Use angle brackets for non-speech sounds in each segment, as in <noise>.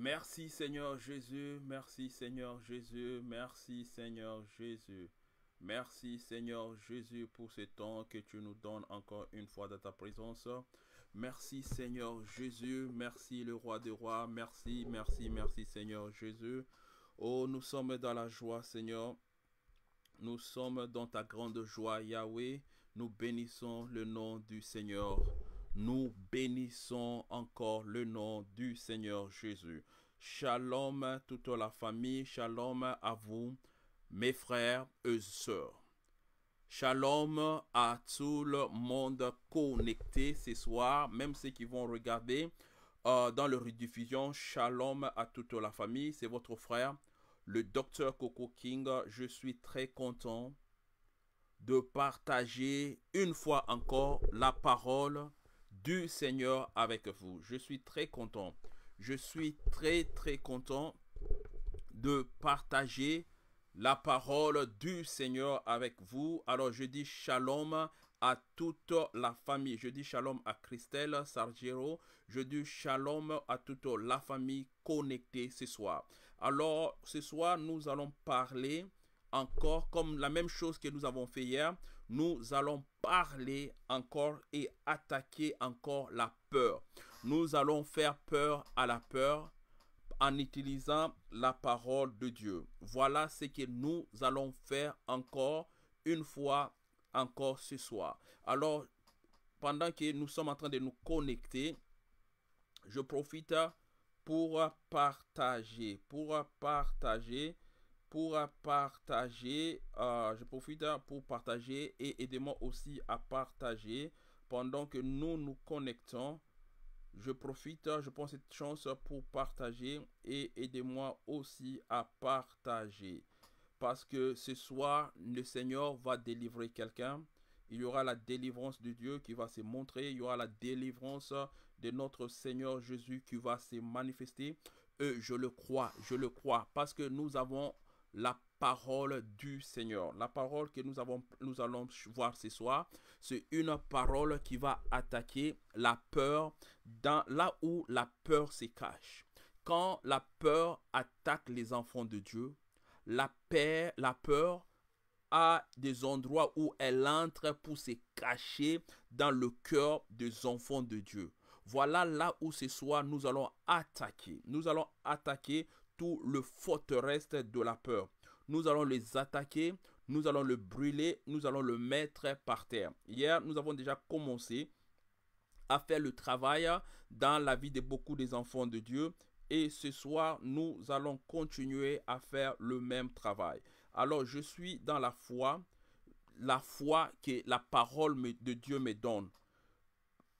Merci Seigneur Jésus, merci Seigneur Jésus, merci Seigneur Jésus. Merci Seigneur Jésus pour ce temps que tu nous donnes encore une fois dans ta présence. Merci Seigneur Jésus, merci le roi des rois, merci, merci, merci Seigneur Jésus. Oh, nous sommes dans la joie Seigneur. Nous sommes dans ta grande joie Yahweh. Nous bénissons le nom du Seigneur. Nous bénissons encore le nom du Seigneur Jésus. Shalom à toute la famille, shalom à vous, mes frères et sœurs. Shalom à tout le monde connecté ce soir, même ceux qui vont regarder euh, dans le rediffusion. Shalom à toute la famille, c'est votre frère, le docteur Coco King. Je suis très content de partager une fois encore la parole du Seigneur avec vous. Je suis très content. Je suis très très content de partager la parole du Seigneur avec vous. Alors je dis shalom à toute la famille. Je dis shalom à Christelle Sargero. Je dis shalom à toute la famille connectée ce soir. Alors ce soir, nous allons parler encore comme la même chose que nous avons fait hier nous allons parler encore et attaquer encore la peur. Nous allons faire peur à la peur en utilisant la parole de Dieu. Voilà ce que nous allons faire encore une fois encore ce soir. Alors, pendant que nous sommes en train de nous connecter, je profite pour partager, pour partager pour partager. Euh, je profite hein, pour partager et aidez-moi aussi à partager pendant que nous nous connectons. Je profite, hein, je prends cette chance pour partager et aidez-moi aussi à partager. Parce que ce soir, le Seigneur va délivrer quelqu'un. Il y aura la délivrance de Dieu qui va se montrer. Il y aura la délivrance de notre Seigneur Jésus qui va se manifester. je le crois, je le crois. Parce que nous avons la parole du Seigneur. La parole que nous, avons, nous allons voir ce soir, c'est une parole qui va attaquer la peur dans, là où la peur se cache. Quand la peur attaque les enfants de Dieu, la, la peur a des endroits où elle entre pour se cacher dans le cœur des enfants de Dieu. Voilà là où ce soir nous allons attaquer. Nous allons attaquer tout le forteresse de la peur. Nous allons les attaquer, nous allons le brûler, nous allons le mettre par terre. Hier, nous avons déjà commencé à faire le travail dans la vie de beaucoup des enfants de Dieu. Et ce soir, nous allons continuer à faire le même travail. Alors, je suis dans la foi, la foi que la parole de Dieu me donne.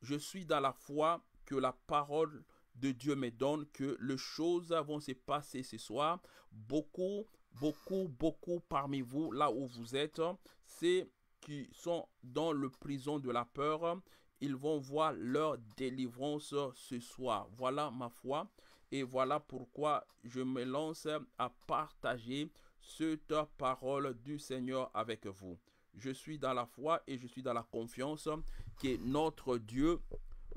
Je suis dans la foi que la parole de Dieu me donne que les choses vont se passer ce soir. Beaucoup, beaucoup, beaucoup parmi vous, là où vous êtes, ceux qui sont dans le prison de la peur, ils vont voir leur délivrance ce soir. Voilà ma foi et voilà pourquoi je me lance à partager cette parole du Seigneur avec vous. Je suis dans la foi et je suis dans la confiance que notre Dieu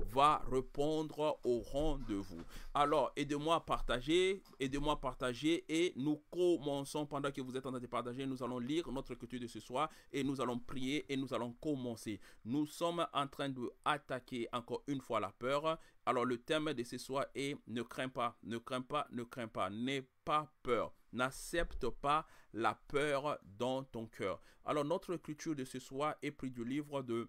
va répondre au rendez-vous. Alors, aidez-moi à partager, aidez-moi à partager et nous commençons pendant que vous êtes en train de partager. Nous allons lire notre culture de ce soir et nous allons prier et nous allons commencer. Nous sommes en train de attaquer encore une fois la peur. Alors, le thème de ce soir est ne crains pas, ne crains pas, ne crains pas, n'aie pas peur. N'accepte pas la peur dans ton cœur. Alors, notre culture de ce soir est prise du livre de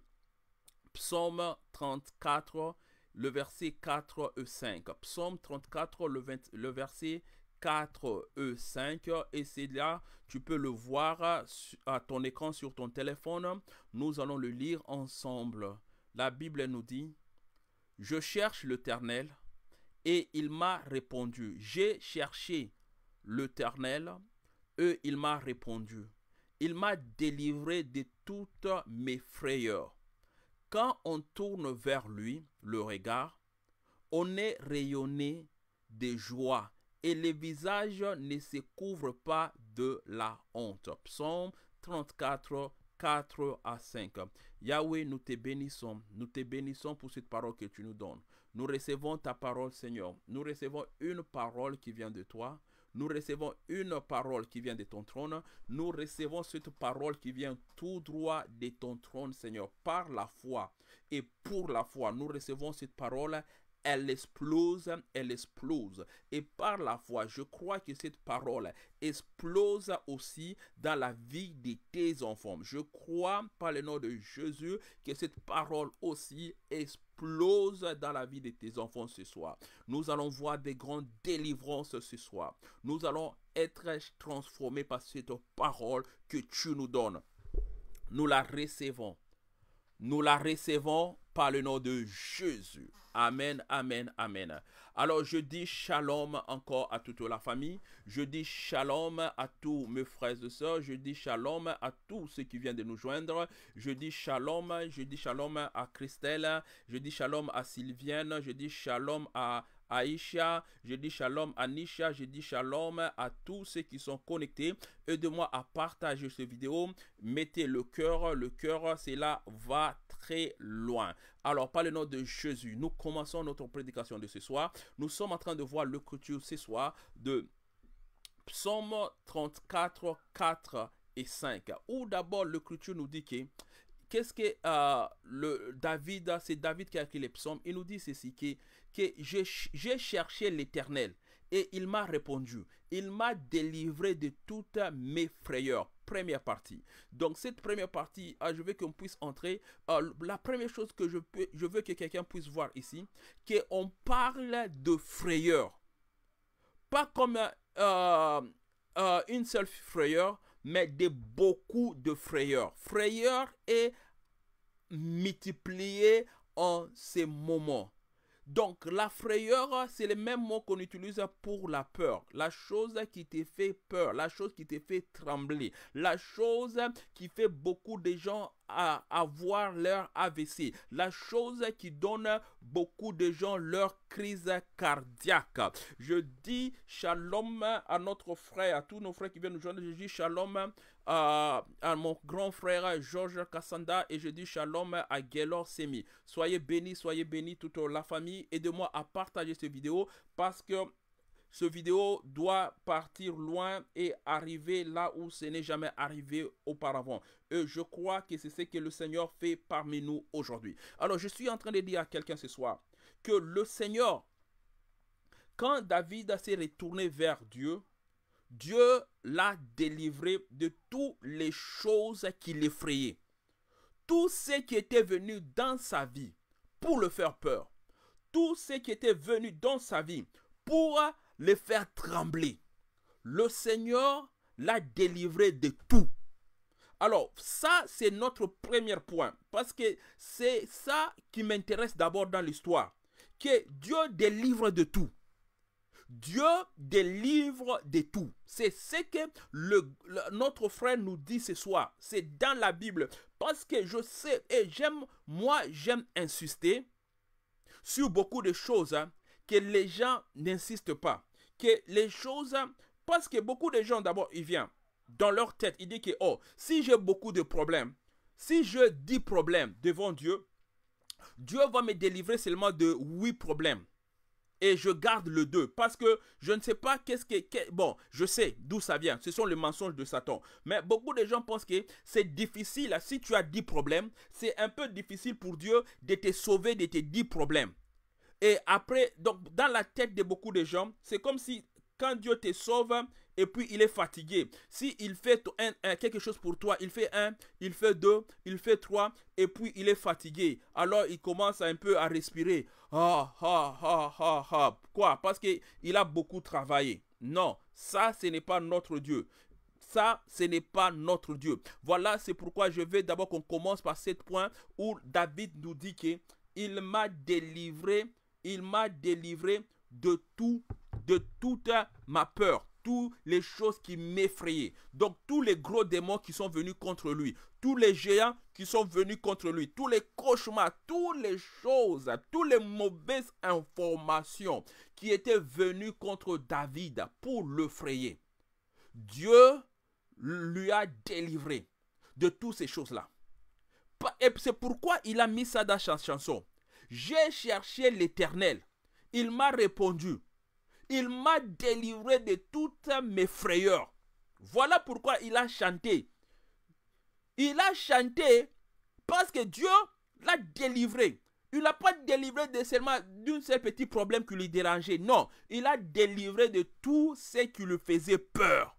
Psaume 34, le verset 4 et 5. Psaume 34, le, verset 4 et 5. Et c'est là, tu peux le voir à ton écran sur ton téléphone. Nous allons le lire ensemble. La Bible nous dit, je cherche l'Éternel et il m'a répondu. J'ai cherché l'Éternel et il m'a répondu. Il m'a délivré de toutes mes frayeurs. Quand on tourne vers lui le regard, on est rayonné de joie et les visages ne se couvrent pas de la honte. Psaume 34, 4 à 5. Yahweh, nous te bénissons. Nous te bénissons pour cette parole que tu nous donnes. Nous recevons ta parole, Seigneur. Nous recevons une parole qui vient de toi. Nous recevons une parole qui vient de ton trône. Nous recevons cette parole qui vient tout droit de ton trône, Seigneur, par la foi et pour la foi. Nous recevons cette parole elle explose, elle explose. Et par la foi, je crois que cette parole explose aussi dans la vie de tes enfants. Je crois par le nom de Jésus que cette parole aussi explose dans la vie de tes enfants ce soir. Nous allons voir des grandes délivrances ce soir. Nous allons être transformés par cette parole que tu nous donnes. Nous la recevons. Nous la recevons par le nom de Jésus. Amen, amen, amen. Alors je dis shalom encore à toute la famille. Je dis shalom à tous mes frères et sœurs. Je dis shalom à tous ceux qui viennent de nous joindre. Je dis shalom. Je dis shalom à Christelle. Je dis shalom à Sylviane. Je dis shalom à Aïcha, je dis shalom à Nisha, je dis shalom à tous ceux qui sont connectés. aidez moi à partager cette vidéo. Mettez le cœur, le cœur, cela va très loin. Alors, par le nom de Jésus, nous commençons notre prédication de ce soir. Nous sommes en train de voir le ce soir de Psaume 34, 4 et 5, où d'abord l'écriture nous dit que qu'est-ce que euh, le David, c'est David qui a écrit les psaumes, il nous dit ceci que que j'ai cherché l'Éternel et il m'a répondu. Il m'a délivré de toutes mes frayeurs. Première partie. Donc cette première partie, ah, je veux qu'on puisse entrer. Ah, la première chose que je, peux, je veux que quelqu'un puisse voir ici, qu'on parle de frayeur. Pas comme euh, euh, une seule frayeur, mais de beaucoup de frayeurs. Frayeur est multiplié en ces moments. Donc, la frayeur, c'est le même mot qu'on utilise pour la peur. La chose qui te fait peur, la chose qui te fait trembler, la chose qui fait beaucoup de gens avoir leur AVC, la chose qui donne beaucoup de gens leur crise cardiaque. Je dis shalom à notre frère, à tous nos frères qui viennent nous joindre. Je dis shalom à, mon grand frère Georges Kassanda et je dis shalom à Gaylor Semi. Soyez bénis, soyez bénis toute la famille. Aidez-moi à partager cette vidéo parce que cette vidéo doit partir loin et arriver là où ce n'est jamais arrivé auparavant. Et je crois que c'est ce que le Seigneur fait parmi nous aujourd'hui. Alors je suis en train de dire à quelqu'un ce soir que le Seigneur, quand David s'est retourné vers Dieu, Dieu l'a délivré de toutes les choses qui l'effrayaient. Tout ce qui était venu dans sa vie pour le faire peur. Tout ce qui était venu dans sa vie pour le faire trembler. Le Seigneur l'a délivré de tout. Alors, ça, c'est notre premier point. Parce que c'est ça qui m'intéresse d'abord dans l'histoire. Que Dieu délivre de tout. Dieu délivre de tout. C'est ce que notre frère nous dit ce soir. C'est dans la Bible. Parce que je sais et j'aime, moi j'aime insister sur beaucoup de choses hein, que les gens n'insistent pas. Que les choses, parce que beaucoup de gens d'abord, ils viennent dans leur tête, ils disent que, oh, si j'ai beaucoup de problèmes, si je dis problème devant Dieu, Dieu va me délivrer seulement de huit problèmes et je garde le 2 parce que je ne sais pas qu'est-ce que... bon, je sais d'où ça vient. Ce sont les mensonges de Satan. Mais beaucoup de gens pensent que c'est difficile. Ah, si tu as 10 problèmes, c'est un peu difficile pour Dieu de te sauver de tes 10 problèmes. Et après, donc dans la tête de beaucoup de gens, c'est comme si quand Dieu te sauve, et puis il est fatigué. S'il il fait quelque chose pour toi, il fait un, il fait deux, il fait trois, et puis il est fatigué. Alors il commence un peu à respirer. Ah, ah, ah, ah, ah. Quoi Parce qu'il a beaucoup travaillé. Non, ça, ce n'est pas notre Dieu. Ça, ce n'est pas notre Dieu. Voilà, c'est pourquoi je veux d'abord qu'on commence par ce point où David nous dit que il m'a délivré, il m'a délivré de tout, de toute ma peur toutes les choses qui m'effrayaient. Donc tous les gros démons qui sont venus contre lui, tous les géants qui sont venus contre lui, tous les cauchemars, toutes les choses, toutes les mauvaises informations qui étaient venues contre David pour l'effrayer. Dieu lui a délivré de toutes ces choses-là. Et c'est pourquoi il a mis ça dans sa chanson. J'ai cherché l'Éternel. Il m'a répondu il m'a délivré de toutes mes frayeurs. Voilà pourquoi il a chanté. Il a chanté parce que Dieu l'a délivré. Il n'a pas délivré de seulement d'un seul petit problème qui lui dérangeait. Non, il a délivré de tout ce qui lui faisait peur.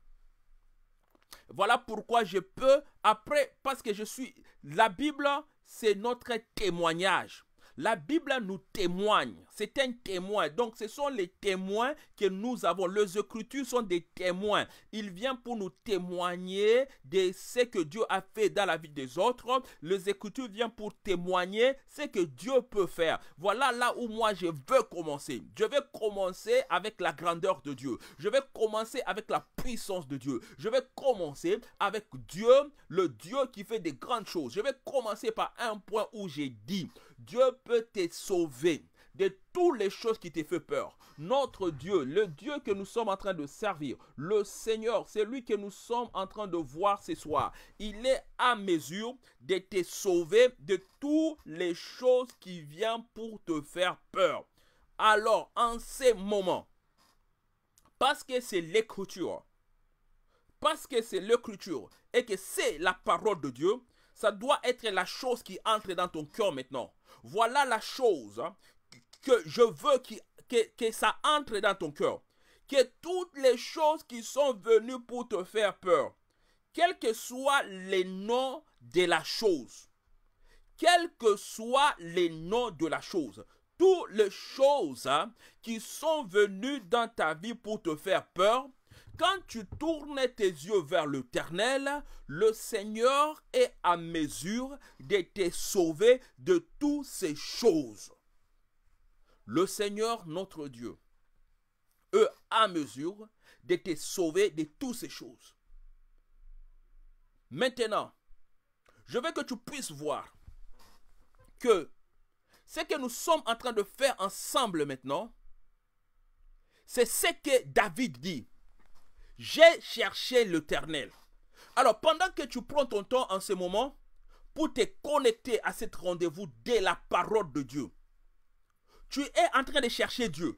Voilà pourquoi je peux, après, parce que je suis... La Bible, c'est notre témoignage. La Bible nous témoigne, c'est un témoin. Donc ce sont les témoins que nous avons. Les Écritures sont des témoins. Il vient pour nous témoigner de ce que Dieu a fait dans la vie des autres. Les Écritures viennent pour témoigner ce que Dieu peut faire. Voilà là où moi je veux commencer. Je vais commencer avec la grandeur de Dieu. Je vais commencer avec la de Dieu. Je vais commencer avec Dieu, le Dieu qui fait des grandes choses. Je vais commencer par un point où j'ai dit, Dieu peut te sauver de toutes les choses qui te fait peur. Notre Dieu, le Dieu que nous sommes en train de servir, le Seigneur, c'est lui que nous sommes en train de voir ce soir. Il est à mesure de te sauver de toutes les choses qui viennent pour te faire peur. Alors, en ces moments, parce que c'est l'écriture, parce que c'est l'écriture et que c'est la parole de Dieu, ça doit être la chose qui entre dans ton cœur maintenant. Voilà la chose hein, que je veux qui, que, ça entre dans ton cœur. Que toutes les choses qui sont venues pour te faire peur, quels que soient les noms de la chose, quels que soient les noms de la chose, toutes les choses hein, qui sont venues dans ta vie pour te faire peur, quand tu tournes tes yeux vers l'Éternel, le Seigneur est à mesure de te sauver de toutes ces choses. Le Seigneur, notre Dieu, est à mesure de te sauver de toutes ces choses. Maintenant, je veux que tu puisses voir que ce que nous sommes en train de faire ensemble maintenant, c'est ce que David dit. J'ai cherché l'Éternel. Alors, pendant que tu prends ton temps en ce moment pour te connecter à cet rendez-vous dès la parole de Dieu, tu es en train de chercher Dieu.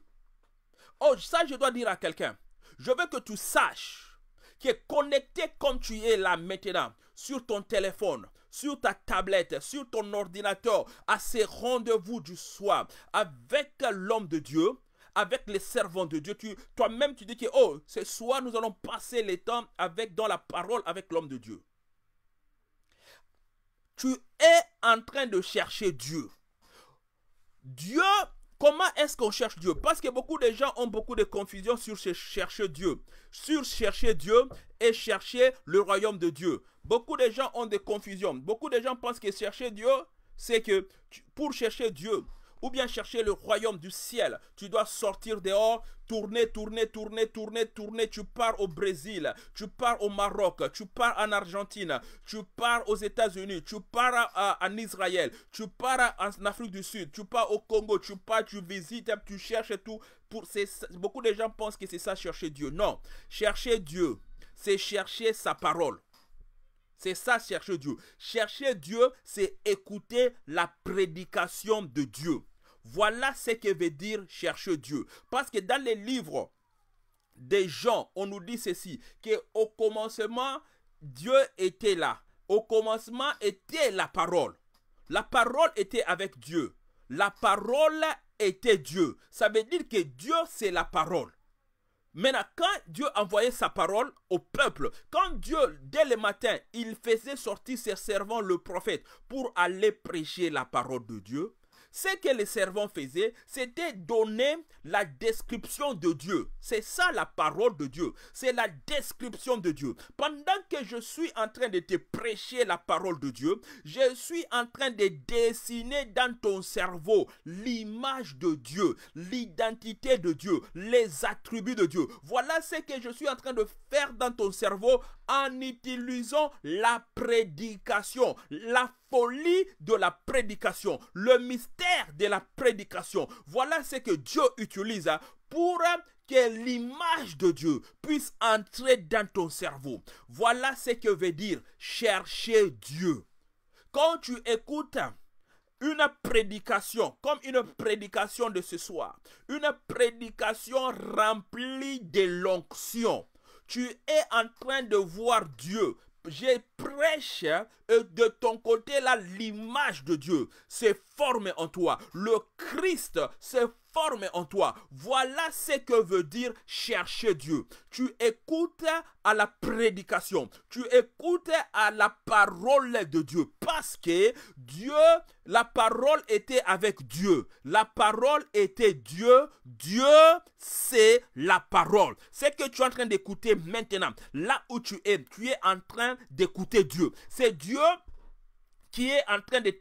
Oh, ça, je dois dire à quelqu'un. Je veux que tu saches que connecté comme tu es là maintenant, sur ton téléphone, sur ta tablette, sur ton ordinateur, à ces rendez-vous du soir avec l'homme de Dieu, avec les servants de Dieu. Tu, toi-même, tu dis que, oh, c'est soit nous allons passer les temps avec, dans la parole avec l'homme de Dieu. Tu es en train de chercher Dieu. Dieu, comment est-ce qu'on cherche Dieu Parce que beaucoup de gens ont beaucoup de confusion sur chercher Dieu. Sur chercher Dieu et chercher le royaume de Dieu. Beaucoup de gens ont des confusions. Beaucoup de gens pensent que chercher Dieu, c'est que pour chercher Dieu, ou bien chercher le royaume du ciel. Tu dois sortir dehors, tourner, tourner, tourner, tourner, tourner. Tu pars au Brésil, tu pars au Maroc, tu pars en Argentine, tu pars aux États-Unis, tu pars en Israël, tu pars en Afrique du Sud, tu pars au Congo, tu pars, tu visites, tu cherches tout. Pour, beaucoup de gens pensent que c'est ça chercher Dieu. Non, chercher Dieu, c'est chercher sa parole. C'est ça, chercher Dieu. Chercher Dieu, c'est écouter la prédication de Dieu. Voilà ce que veut dire chercher Dieu. Parce que dans les livres des gens, on nous dit ceci, qu'au commencement, Dieu était là. Au commencement était la parole. La parole était avec Dieu. La parole était Dieu. Ça veut dire que Dieu, c'est la parole. Maintenant, quand Dieu envoyait sa parole au peuple, quand Dieu, dès le matin, il faisait sortir ses servants, le prophète, pour aller prêcher la parole de Dieu, ce que les servants faisaient, c'était donner la description de Dieu. C'est ça la parole de Dieu. C'est la description de Dieu. Pendant que je suis en train de te prêcher la parole de Dieu, je suis en train de dessiner dans ton cerveau l'image de Dieu, l'identité de Dieu, les attributs de Dieu. Voilà ce que je suis en train de faire dans ton cerveau en utilisant la prédication, la folie de la prédication, le mystère de la prédication. Voilà ce que Dieu utilise hein, pour que l'image de Dieu puisse entrer dans ton cerveau. Voilà ce que veut dire chercher Dieu. Quand tu écoutes une prédication, comme une prédication de ce soir, une prédication remplie de l'onction, tu es en train de voir Dieu. J'ai prêche euh, de ton côté là l'image de Dieu s'est formée en toi. Le Christ s'est formé en toi. Voilà ce que veut dire chercher Dieu. Tu écoutes à la prédication, tu écoutes à la parole de Dieu parce que Dieu, la parole était avec Dieu. La parole était Dieu. Dieu, c'est la parole. C'est que tu es en train d'écouter maintenant. Là où tu es, tu es en train d'écouter Dieu. C'est Dieu qui est en train de,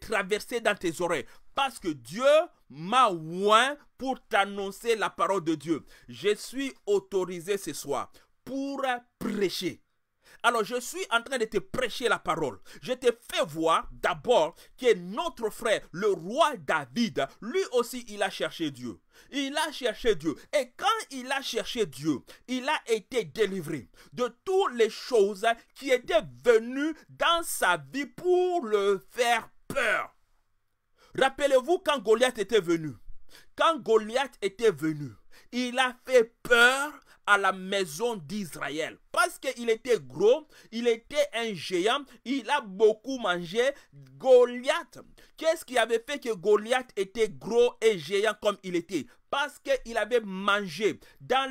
traverser dans tes oreilles. Parce que Dieu m'a oint pour t'annoncer la parole de Dieu. Je suis autorisé ce soir pour prêcher. Alors je suis en train de te prêcher la parole. Je te fais voir d'abord que notre frère, le roi David, lui aussi, il a cherché Dieu. Il a cherché Dieu. Et quand il a cherché Dieu, il a été délivré de toutes les choses qui étaient venues dans sa vie pour le faire peur. Rappelez-vous quand Goliath était venu. Quand Goliath était venu, il a fait peur à la maison d'Israël. Parce qu'il était gros, il était un géant, il a beaucoup mangé. Goliath, Qu'est-ce qui avait fait que Goliath était gros et géant comme il était parce qu'il avait mangé dans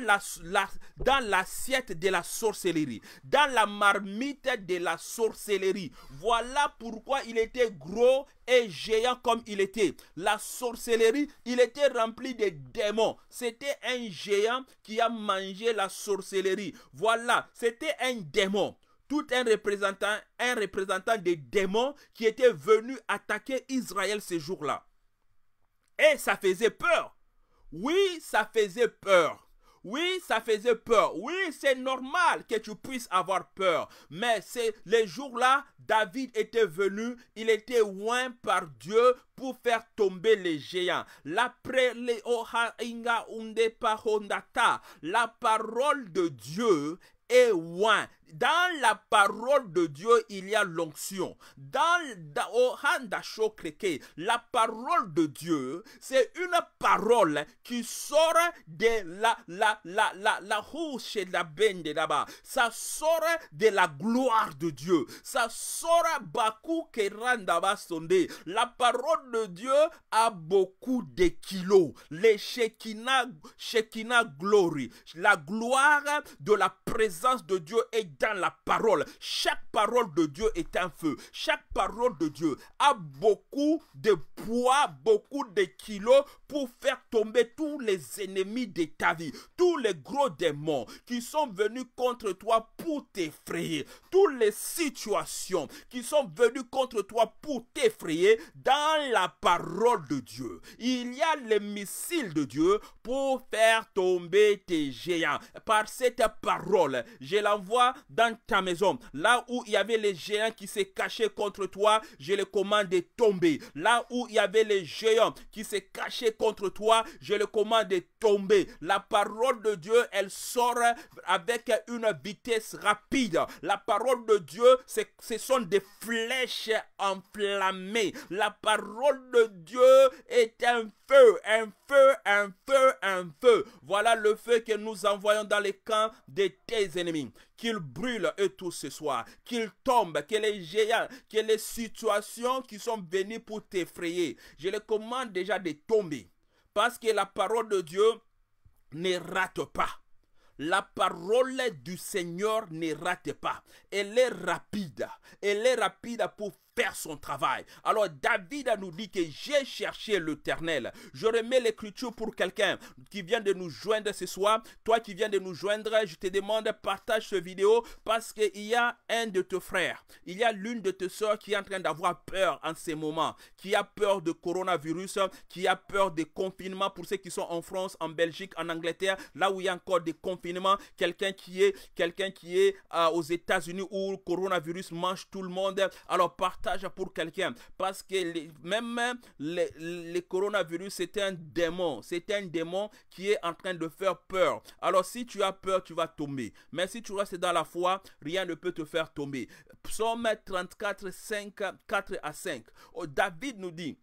dans l'assiette de la sorcellerie, dans la marmite de la sorcellerie. Voilà pourquoi il était gros et géant comme il était. La sorcellerie, il était rempli de démons. C'était un géant qui a mangé la sorcellerie. Voilà, c'était un démon tout un représentant, un représentant des démons qui était venu attaquer Israël ces jours-là. Et ça faisait peur. Oui, ça faisait peur. Oui, ça faisait peur. Oui, c'est normal que tu puisses avoir peur. Mais c'est les jours-là, David était venu, il était loin par Dieu pour faire tomber les géants. La, la parole de Dieu est loin dans la parole de Dieu, il y a l'onction. Dans Ohandasho Kreke, la parole de Dieu, c'est une parole qui sort de la, la, la, la, rouche la bende là-bas. Ça sort de la gloire de Dieu. Ça sort Baku Kerandaba Sonde. La parole de Dieu a beaucoup de kilos. Les Shekinah, Shekinah Glory. La gloire de la présence de Dieu est dans la parole. Chaque parole de Dieu est un feu. Chaque parole de Dieu a beaucoup de poids, beaucoup de kilos pour faire tomber tous les ennemis de ta vie, tous les gros démons qui sont venus contre toi pour t'effrayer, toutes les situations qui sont venues contre toi pour t'effrayer dans la parole de Dieu. Il y a les missiles de Dieu pour faire tomber tes géants. Par cette parole, je l'envoie dans ta maison. Là où il y avait les géants qui se cachaient contre toi, je les commande de tomber. Là où il y avait les géants qui se cachaient contre toi, je les commande de tomber. La parole de Dieu, elle sort avec une vitesse rapide. La parole de Dieu, ce sont des flèches enflammées. La parole de Dieu est un feu, un feu, un feu, un feu. Voilà le feu que nous envoyons dans les camps de tes ennemis qu'il brûle et tous ce soir, qu'il tombe, que les géants, que les situations qui sont venues pour t'effrayer, je les commande déjà de tomber. Parce que la parole de Dieu ne rate pas. La parole du Seigneur ne rate pas. Elle est rapide. Elle est rapide pour son travail. Alors David a nous dit que j'ai cherché l'éternel. Je remets l'écriture pour quelqu'un qui vient de nous joindre ce soir. Toi qui viens de nous joindre, je te demande partage ce vidéo parce qu'il y a un de tes frères, il y a l'une de tes soeurs qui est en train d'avoir peur en ces moments, qui a peur de coronavirus, qui a peur des confinements pour ceux qui sont en France, en Belgique, en Angleterre, là où il y a encore des confinements, quelqu'un qui est, quelqu'un qui est euh, aux États-Unis où le coronavirus mange tout le monde. Alors partage pour quelqu'un. Parce que même les, coronavirus, c'est un démon. C'est un démon qui est en train de faire peur. Alors si tu as peur, tu vas tomber. Mais si tu restes dans la foi, rien ne peut te faire tomber. Psaume 34, 5, 4 à 5. David nous dit,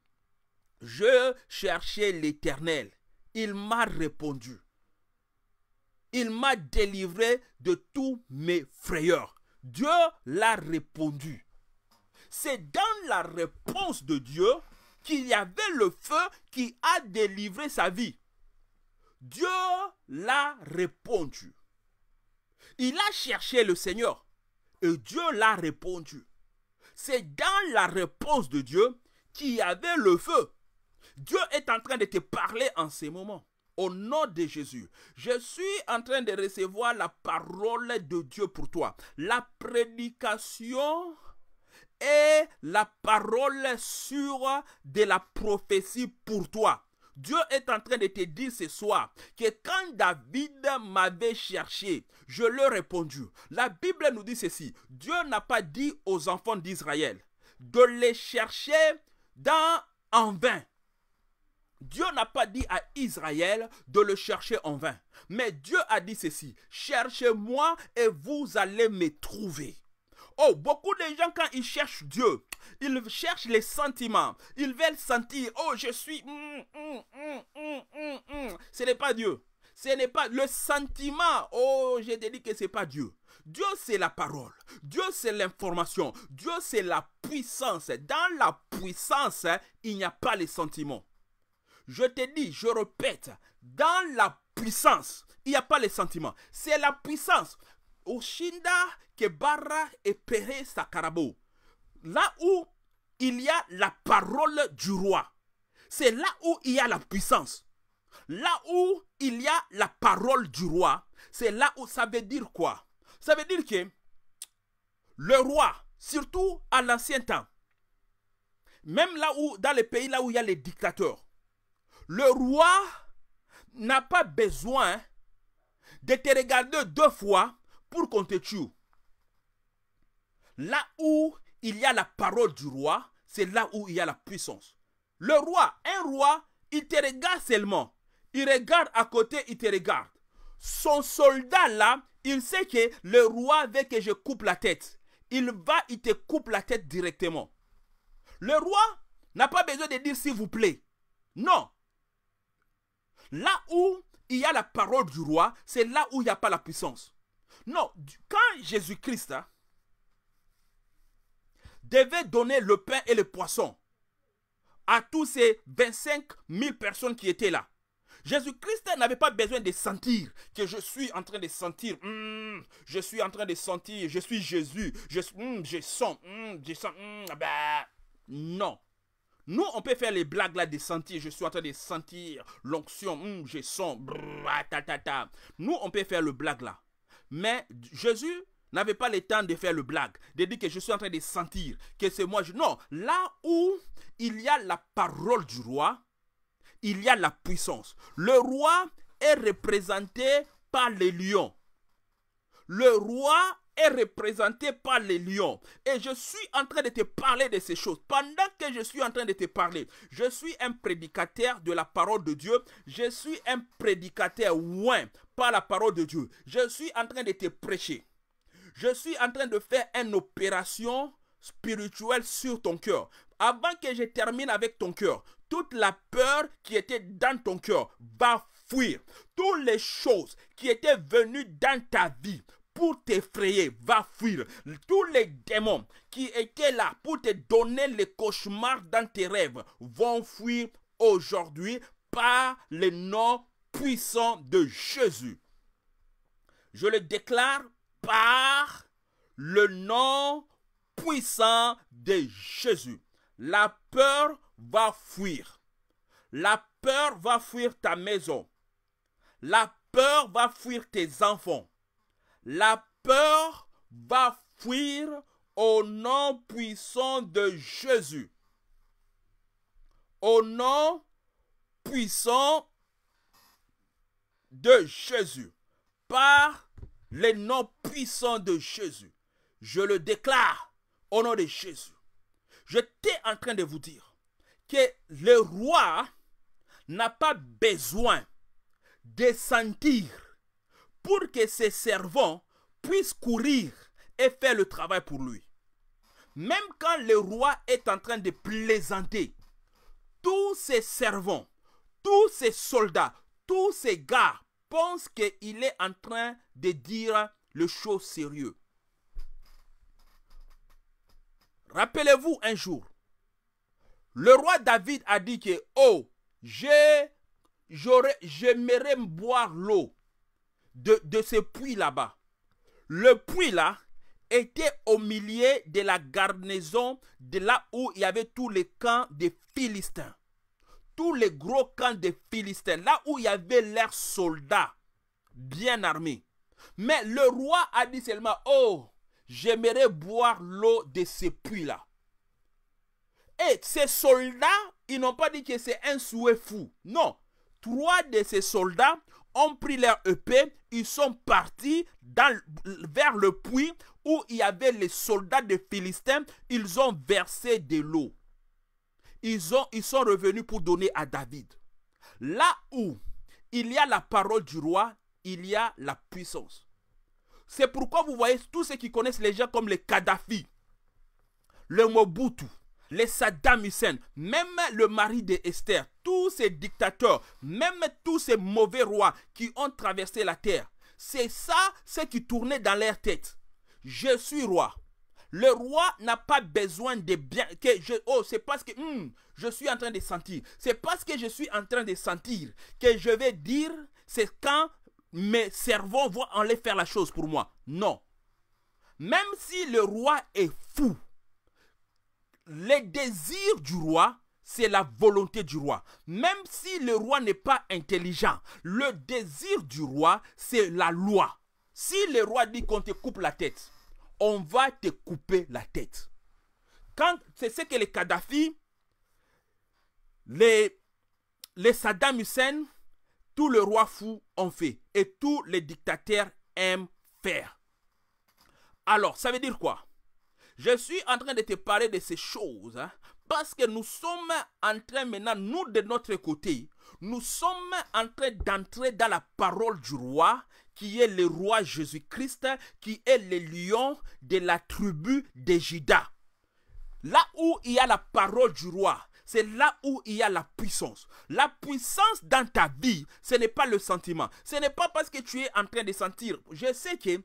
je cherchais l'Éternel. Il m'a répondu. Il m'a délivré de tous mes frayeurs. Dieu l'a répondu. C'est dans la réponse de Dieu qu'il y avait le feu qui a délivré sa vie. Dieu l'a répondu. Il a cherché le Seigneur et Dieu l'a répondu. C'est dans la réponse de Dieu qu'il y avait le feu. Dieu est en train de te parler en ce moment. Au nom de Jésus, je suis en train de recevoir la parole de Dieu pour toi. La prédication et la parole sûre de la prophétie pour toi. Dieu est en train de te dire ce soir que quand David m'avait cherché, je lui ai répondu. La Bible nous dit ceci. Dieu n'a pas dit aux enfants d'Israël de les chercher dans en vain. Dieu n'a pas dit à Israël de le chercher en vain. Mais Dieu a dit ceci. Cherchez-moi et vous allez me trouver. Oh, beaucoup de gens, quand ils cherchent Dieu, ils cherchent les sentiments. Ils veulent sentir, oh, je suis... Mm, mm, mm, ce n'est pas Dieu. Ce n'est pas le sentiment. Oh, je te dis que ce n'est pas Dieu. Dieu, c'est la parole. Dieu, c'est l'information. Dieu, c'est la puissance. Dans la puissance, il n'y a pas les sentiments. Je te dis, je répète, dans la puissance, il n'y a pas les sentiments. C'est la puissance. Oshinda Kebara et Pere Sakarabo. Là où il y a la parole du roi, c'est là où il y a la puissance. Là où il y a la parole du roi, c'est là où ça veut dire quoi Ça veut dire que le roi, surtout à l'ancien temps, même là où, dans les pays là où il y a les dictateurs, le roi n'a pas besoin de te regarder deux fois pour qu'on te tue. Là où il y a la parole du roi, c'est là où il y a la puissance. Le roi, un roi, il te regarde seulement. Il regarde à côté, il te regarde. Son soldat là, il sait que le roi veut que je coupe la tête. Il va, il te coupe la tête directement. Le roi n'a pas besoin de dire s'il vous plaît. Non. Là où il y a la parole du roi, c'est là où il n'y a pas la puissance. Non, quand Jésus-Christ hein, devait donner le pain et le poisson à tous ces 25 000 personnes qui étaient là, Jésus-Christ n'avait pas besoin de sentir que je suis en train de sentir, hmm, je suis en train de sentir, je suis Jésus, je, sens, hmm, je sens, hmm, ah ben, non. Nous, on peut faire les blagues là de sentir, je suis en train de sentir l'onction, je sens, ah, Nous, on peut faire le blague là. Mais Jésus n'avait pas le temps de faire le blague, de dire que je suis en train de sentir, que c'est moi. Non, là où il y a la parole du roi, il y a la puissance. Le roi est représenté par les lions. Le roi est représenté par les lions. Et je suis en train de te parler de ces choses. Pendant que je suis en train de te parler, je suis un prédicateur de la parole de Dieu. Je suis un prédicateur loin par la parole de Dieu. Je suis en train de te prêcher. Je suis en train de faire une opération spirituelle sur ton cœur. Avant que je termine avec ton cœur, toute la peur qui était dans ton cœur va fuir. Toutes les choses qui étaient venues dans ta vie, pour t'effrayer, va fuir. Tous les démons qui étaient là pour te donner les cauchemars dans tes rêves vont fuir aujourd'hui par le nom puissant de Jésus. Je le déclare par le nom puissant de Jésus. La peur va fuir. La peur va fuir ta maison. La peur va fuir tes enfants. La peur va fuir au nom puissant de Jésus. Au nom puissant de Jésus. Par les noms puissants de Jésus. Je le déclare au nom de Jésus. J'étais en train de vous dire que le roi n'a pas besoin de sentir pour que ses servants puissent courir et faire le travail pour lui. Même quand le roi est en train de plaisanter, tous ses servants, tous ses soldats, tous ses gars pensent qu'il est en train de dire le chose sérieux. Rappelez-vous un jour, le roi David a dit que, oh, j'aimerais boire l'eau de, ce puits là-bas. Le puits là était au milieu de la garnison de là où il y avait tous les camps des Philistins. Tous les gros camps des Philistins, là où il y avait leurs soldats bien armés. Mais le roi a dit seulement, oh, j'aimerais boire l'eau de ce puits-là. Et ces soldats, ils n'ont pas dit que c'est un souhait fou. Non. Trois de ces soldats ont pris leur épée ils sont partis vers le puits où il y avait les soldats des Philistins. Ils ont versé de l'eau. Ils, ils sont revenus pour donner à David. Là où il y a la parole du roi, il y a la puissance. C'est pourquoi vous voyez tous ceux qui connaissent les gens comme les Kadhafi, le Mobutu, les Saddam Hussein, même le mari de Esther, tous ces dictateurs, même tous ces mauvais rois qui ont traversé la terre, c'est ça ce qui tournait dans leur tête. Je suis roi. Le roi n'a pas besoin de bien que je oh c'est parce que hmm, je suis en train de sentir. C'est parce que je suis en train de sentir que je vais dire c'est quand mes cerveaux vont aller faire la chose pour moi. Non. Même si le roi est fou, le désir du roi, c'est la volonté du roi. Même si le roi n'est pas intelligent, le désir du roi, c'est la loi. Si le roi dit qu'on te coupe la tête, on va te couper la tête. Quand c'est ce que les Kadhafi, les, les Saddam Hussein, tous les rois fous ont fait et tous les dictateurs aiment faire. Alors, ça veut dire quoi je suis en train de te parler de ces choses hein, parce que nous sommes en train maintenant, nous de notre côté, nous sommes en train d'entrer dans la parole du roi qui est le roi Jésus-Christ, qui est le lion de la tribu de Juda. Là où il y a la parole du roi, c'est là où il y a la puissance. La puissance dans ta vie, ce n'est pas le sentiment. Ce n'est pas parce que tu es en train de sentir. Je sais que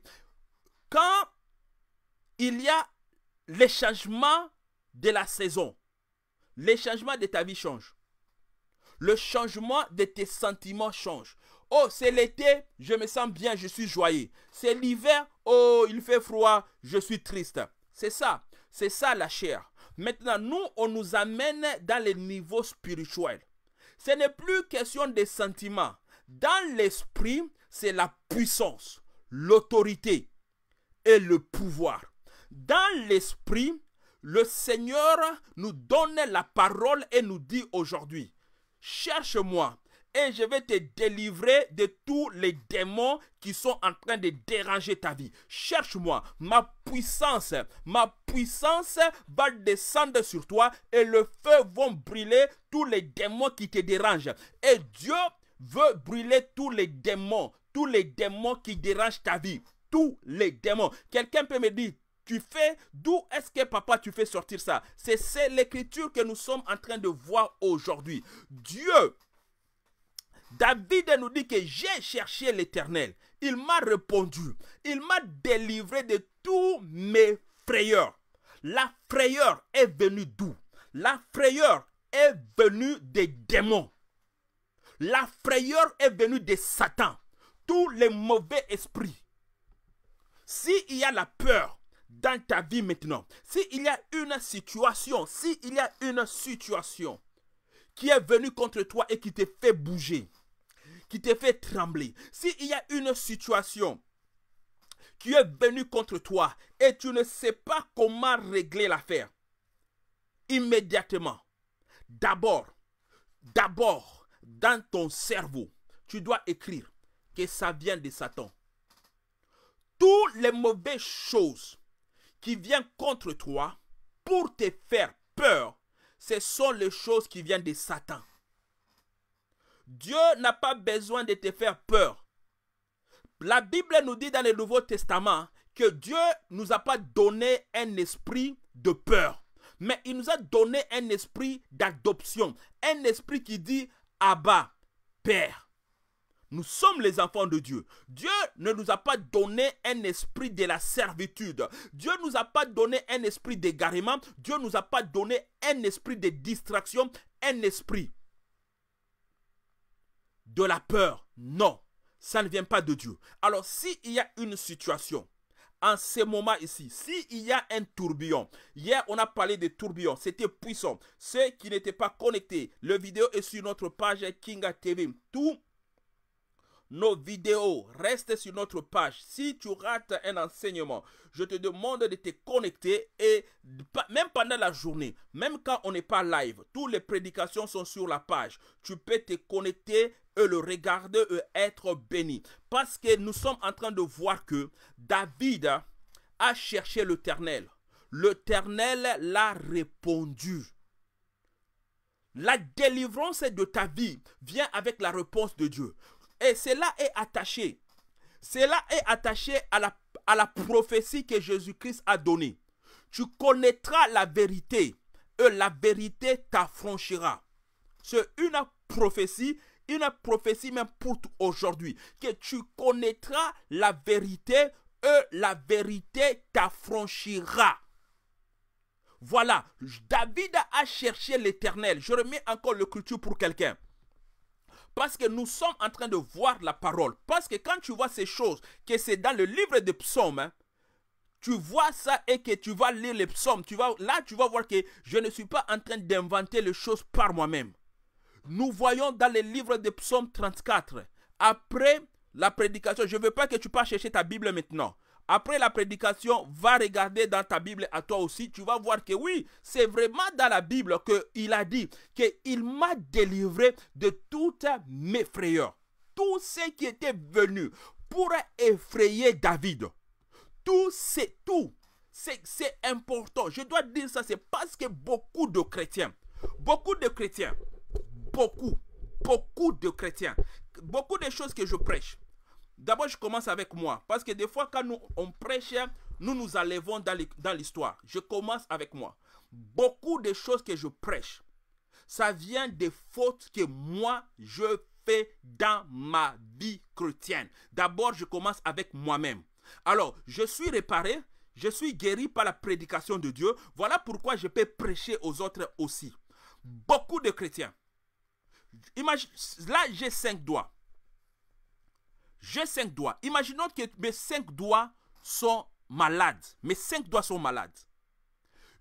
quand il y a les changements de la saison, les changements de ta vie changent. Le changement de tes sentiments change. Oh, c'est l'été, je me sens bien, je suis joyeux. C'est l'hiver, oh, il fait froid, je suis triste. C'est ça, c'est ça la chair. Maintenant, nous, on nous amène dans le niveau spirituel. Ce n'est plus question des sentiments. Dans l'esprit, c'est la puissance, l'autorité et le pouvoir. Dans l'esprit, le Seigneur nous donne la parole et nous dit aujourd'hui, cherche-moi et je vais te délivrer de tous les démons qui sont en train de déranger ta vie. Cherche-moi, ma puissance, ma puissance va descendre sur toi et le feu va brûler tous les démons qui te dérangent. Et Dieu veut brûler tous les démons, tous les démons qui dérangent ta vie. Tous les démons. Quelqu'un peut me dire, tu fais, d'où est-ce que papa tu fais sortir ça C'est l'écriture que nous sommes en train de voir aujourd'hui. Dieu, David nous dit que j'ai cherché l'Éternel. Il m'a répondu. Il m'a délivré de tous mes frayeurs. La frayeur est venue d'où La frayeur est venue des démons. La frayeur est venue de Satan. Tous les mauvais esprits. S'il y a la peur, dans ta vie maintenant, s'il y a une situation, s'il y a une situation qui est venue contre toi et qui te fait bouger, qui te fait trembler, s'il y a une situation qui est venue contre toi et tu ne sais pas comment régler l'affaire, immédiatement, d'abord, d'abord, dans ton cerveau, tu dois écrire que ça vient de Satan. Toutes les mauvaises choses qui vient contre toi pour te faire peur, ce sont les choses qui viennent de Satan. Dieu n'a pas besoin de te faire peur. La Bible nous dit dans le Nouveau Testament que Dieu nous a pas donné un esprit de peur, mais il nous a donné un esprit d'adoption, un esprit qui dit Abba, Père. Nous sommes les enfants de Dieu. Dieu ne nous a pas donné un esprit de la servitude. Dieu ne nous a pas donné un esprit d'égarement. Dieu ne nous a pas donné un esprit de distraction, un esprit de la peur. Non, ça ne vient pas de Dieu. Alors s'il y a une situation en ce moment ici, s'il y a un tourbillon, hier on a parlé des tourbillons, c'était puissant. Ceux qui n'étaient pas connectés, le vidéo est sur notre page Kinga TV. Tout nos vidéos. restent sur notre page. Si tu rates un enseignement, je te demande de te connecter et même pendant la journée, même quand on n'est pas live, toutes les prédications sont sur la page. Tu peux te connecter et le regarder et être béni. Parce que nous sommes en train de voir que David a cherché l'Éternel. L'Éternel l'a répondu. La délivrance de ta vie vient avec la réponse de Dieu. Et cela est attaché. Cela est attaché à la, à la prophétie que Jésus-Christ a donnée. Tu connaîtras la vérité et la vérité t'affranchira. C'est une prophétie, une prophétie même pour aujourd'hui, que tu connaîtras la vérité et la vérité t'affranchira. Voilà, David a cherché l'éternel. Je remets encore le culture pour quelqu'un. Parce que nous sommes en train de voir la parole. Parce que quand tu vois ces choses, que c'est dans le livre des psaumes, hein, tu vois ça et que tu vas lire les psaumes, tu vas, là tu vas voir que je ne suis pas en train d'inventer les choses par moi-même. Nous voyons dans le livre des psaumes 34, après la prédication, je ne veux pas que tu pas chercher ta Bible maintenant après la prédication, va regarder dans ta Bible à toi aussi. Tu vas voir que oui, c'est vraiment dans la Bible qu'il a dit qu'il m'a délivré de toutes mes frayeurs. Tout ce qui était venu pour effrayer David. Tout, c'est tout. C'est important. Je dois dire ça, c'est parce que beaucoup de chrétiens, beaucoup de chrétiens, beaucoup, beaucoup de chrétiens, beaucoup de choses que je prêche, D'abord, je commence avec moi. Parce que des fois, quand nous, on prêche, nous nous enlevons dans l'histoire. Je commence avec moi. Beaucoup de choses que je prêche, ça vient des fautes que moi, je fais dans ma vie chrétienne. D'abord, je commence avec moi-même. Alors, je suis réparé, je suis guéri par la prédication de Dieu. Voilà pourquoi je peux prêcher aux autres aussi. Beaucoup de chrétiens. là, j'ai cinq doigts. J'ai cinq doigts. Imaginons que mes cinq doigts sont malades. Mes cinq doigts sont malades.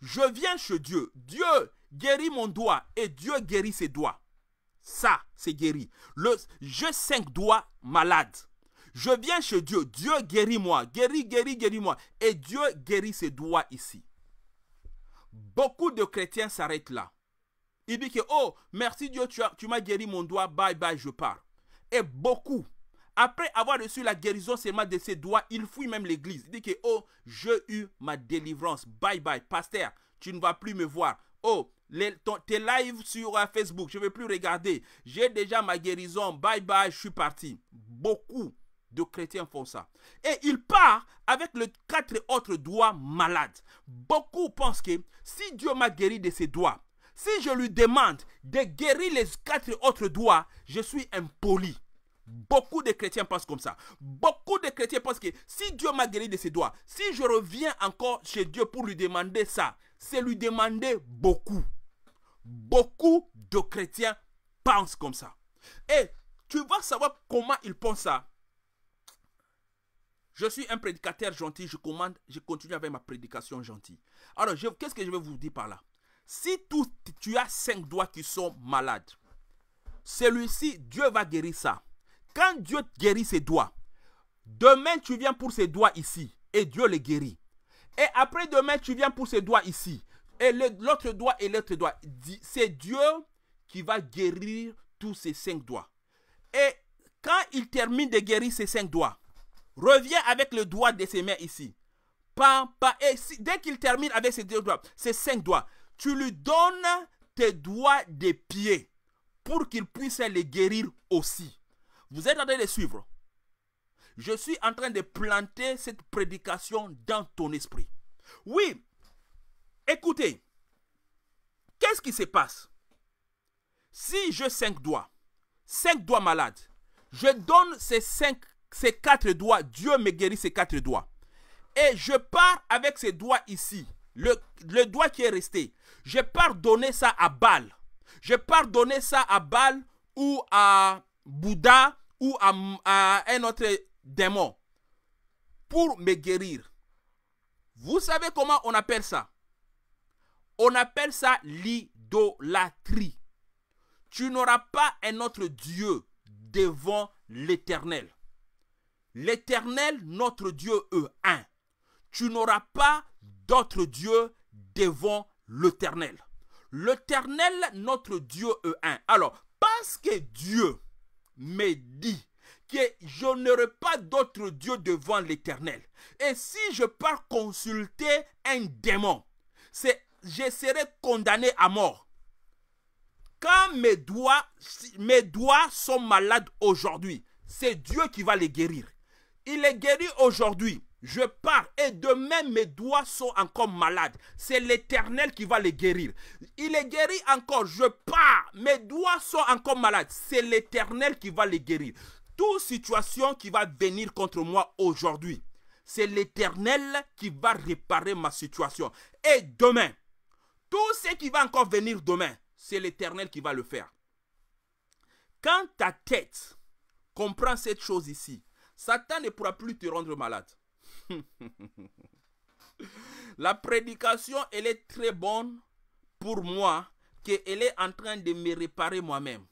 Je viens chez Dieu. Dieu guérit mon doigt et Dieu guérit ses doigts. Ça, c'est guéri. Le, j'ai cinq doigts malades. Je viens chez Dieu. Dieu guérit moi. Guérit, guérit, guérit moi. Et Dieu guérit ses doigts ici. Beaucoup de chrétiens s'arrêtent là. Ils disent que, oh, merci Dieu, tu, as, tu m'as guéri mon doigt. Bye bye, je pars. Et beaucoup après avoir reçu la guérison seulement de ses doigts, il fouille même l'église. Il dit que, oh, j'ai eu ma délivrance. Bye bye, pasteur, tu ne vas plus me voir. Oh, tes lives sur Facebook, je ne vais plus regarder. J'ai déjà ma guérison. Bye bye, je suis parti. Beaucoup de chrétiens font ça. Et il part avec les quatre autres doigts malades. Beaucoup pensent que si Dieu m'a guéri de ses doigts, si je lui demande de guérir les quatre autres doigts, je suis impoli. Beaucoup de chrétiens pensent comme ça. Beaucoup de chrétiens pensent que si Dieu m'a guéri de ses doigts, si je reviens encore chez Dieu pour lui demander ça, c'est lui demander beaucoup. Beaucoup de chrétiens pensent comme ça. Et tu vas savoir comment ils pensent ça. Je suis un prédicateur gentil, je commande, je continue avec ma prédication gentille. Alors, qu'est-ce que je vais vous dire par là Si tu as cinq doigts qui sont malades, celui-ci, Dieu va guérir ça. Quand Dieu guérit ses doigts, demain tu viens pour ses doigts ici et Dieu les guérit. Et après demain tu viens pour ses doigts ici et l'autre doigt et l'autre doigt. C'est Dieu qui va guérir tous ses cinq doigts. Et quand il termine de guérir ses cinq doigts, reviens avec le doigt de ses mains ici. Pas, pas, et dès qu'il termine avec ses deux doigts, ses cinq doigts, tu lui donnes tes doigts des pieds pour qu'il puisse les guérir aussi. Vous êtes en train de suivre. Je suis en train de planter cette prédication dans ton esprit. Oui, écoutez, qu'est-ce qui se passe Si j'ai cinq doigts, cinq doigts malades, je donne ces cinq, ces quatre doigts, Dieu me guérit ces quatre doigts. Et je pars avec ces doigts ici, le, le doigt qui est resté. Je pars donner ça à Baal. Je pars donner ça à Baal ou à Bouddha ou à, un autre démon pour me guérir. Vous savez comment on appelle ça On appelle ça l'idolâtrie. Tu n'auras pas un autre Dieu devant l'Éternel. L'Éternel, notre Dieu, est un. Tu n'auras pas d'autre Dieu devant l'Éternel. L'Éternel, notre Dieu, est un. Alors, parce que Dieu, me dit que je n'aurai pas d'autre Dieu devant l'Éternel. Et si je pars consulter un démon, je serai condamné à mort. Quand mes doigts, mes doigts sont malades aujourd'hui, c'est Dieu qui va les guérir. Il les guérit aujourd'hui je pars et demain mes doigts sont encore malades. C'est l'éternel qui va les guérir. Il est guéri encore, je pars, mes doigts sont encore malades. C'est l'éternel qui va les guérir. Toute situation qui va venir contre moi aujourd'hui, c'est l'éternel qui va réparer ma situation. Et demain, tout ce qui va encore venir demain, c'est l'éternel qui va le faire. Quand ta tête comprend cette chose ici, Satan ne pourra plus te rendre malade. La prédication, elle est très bonne pour moi, qu'elle est en train de me réparer moi-même.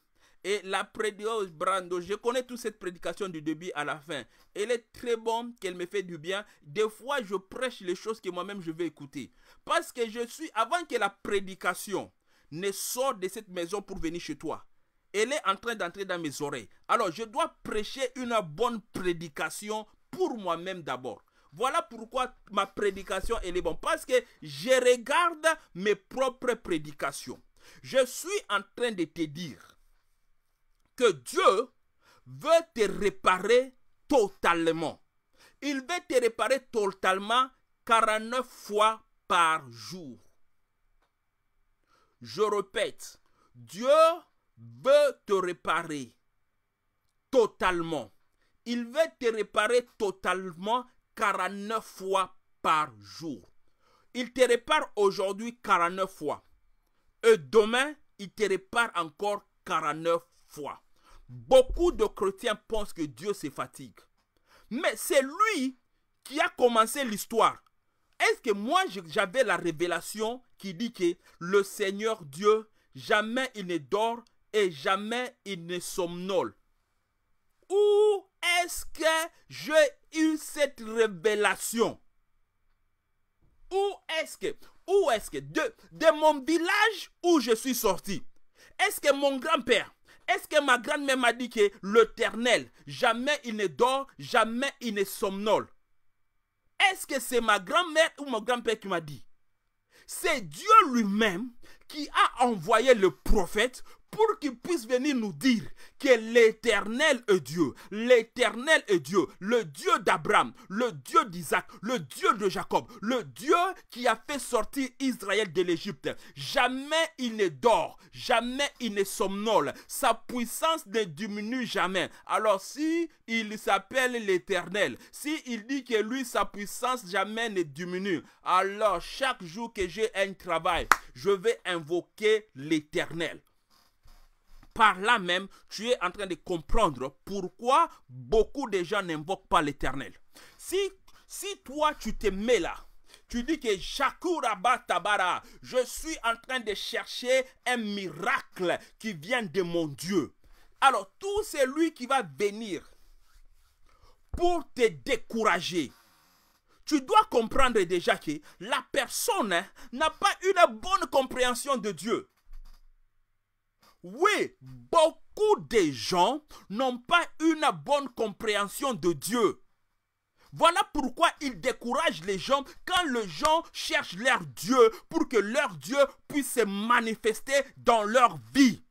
Et la prédication, Brando, je connais toute cette prédication du début à la fin. Elle est très bonne, qu'elle me fait du bien. Des fois, je prêche les choses que moi-même je veux écouter. Parce que je suis, avant que la prédication ne sorte de cette maison pour venir chez toi, elle est en train d'entrer dans mes oreilles. Alors, je dois prêcher une bonne prédication pour moi-même d'abord. Voilà pourquoi ma prédication, est bonne. Parce que je regarde mes propres prédications. Je suis en train de te dire que Dieu veut te réparer totalement. Il veut te réparer totalement 49 fois par jour. Je répète, Dieu veut te réparer totalement. Il veut te réparer totalement 49 fois par jour. Il te répare aujourd'hui 49 fois. Et demain, il te répare encore 49 fois. Beaucoup de chrétiens pensent que Dieu se fatigue. Mais c'est lui qui a commencé l'histoire. Est-ce que moi j'avais la révélation qui dit que le Seigneur Dieu, jamais il ne dort et jamais il ne somnole Où est-ce que je eu cette révélation Où est-ce que, où est-ce que, de, de mon village où je suis sorti, est-ce que mon grand-père, est-ce que ma grand-mère m'a dit que l'éternel, jamais il ne dort, jamais il ne somnole Est-ce que c'est ma grand-mère ou mon grand-père qui m'a dit C'est Dieu lui-même qui a envoyé le prophète pour qu'il puisse venir nous dire que l'Éternel est Dieu. L'Éternel est Dieu, le Dieu d'Abraham, le Dieu d'Isaac, le Dieu de Jacob, le Dieu qui a fait sortir Israël de l'Égypte. Jamais il ne dort, jamais il ne somnole. Sa puissance ne diminue jamais. Alors si il s'appelle l'Éternel, si il dit que lui, sa puissance jamais ne diminue, alors chaque jour que j'ai un travail, je vais invoquer l'Éternel. Par là même, tu es en train de comprendre pourquoi beaucoup de gens n'invoquent pas l'Éternel. Si, si toi, tu te mets là, tu dis que Tabara, je suis en train de chercher un miracle qui vient de mon Dieu. Alors, tout celui qui va venir pour te décourager, tu dois comprendre déjà que la personne hein, n'a pas une bonne compréhension de Dieu. Oui, beaucoup de gens n'ont pas une bonne compréhension de Dieu. Voilà pourquoi ils découragent les gens quand les gens cherchent leur Dieu pour que leur Dieu puisse se manifester dans leur vie.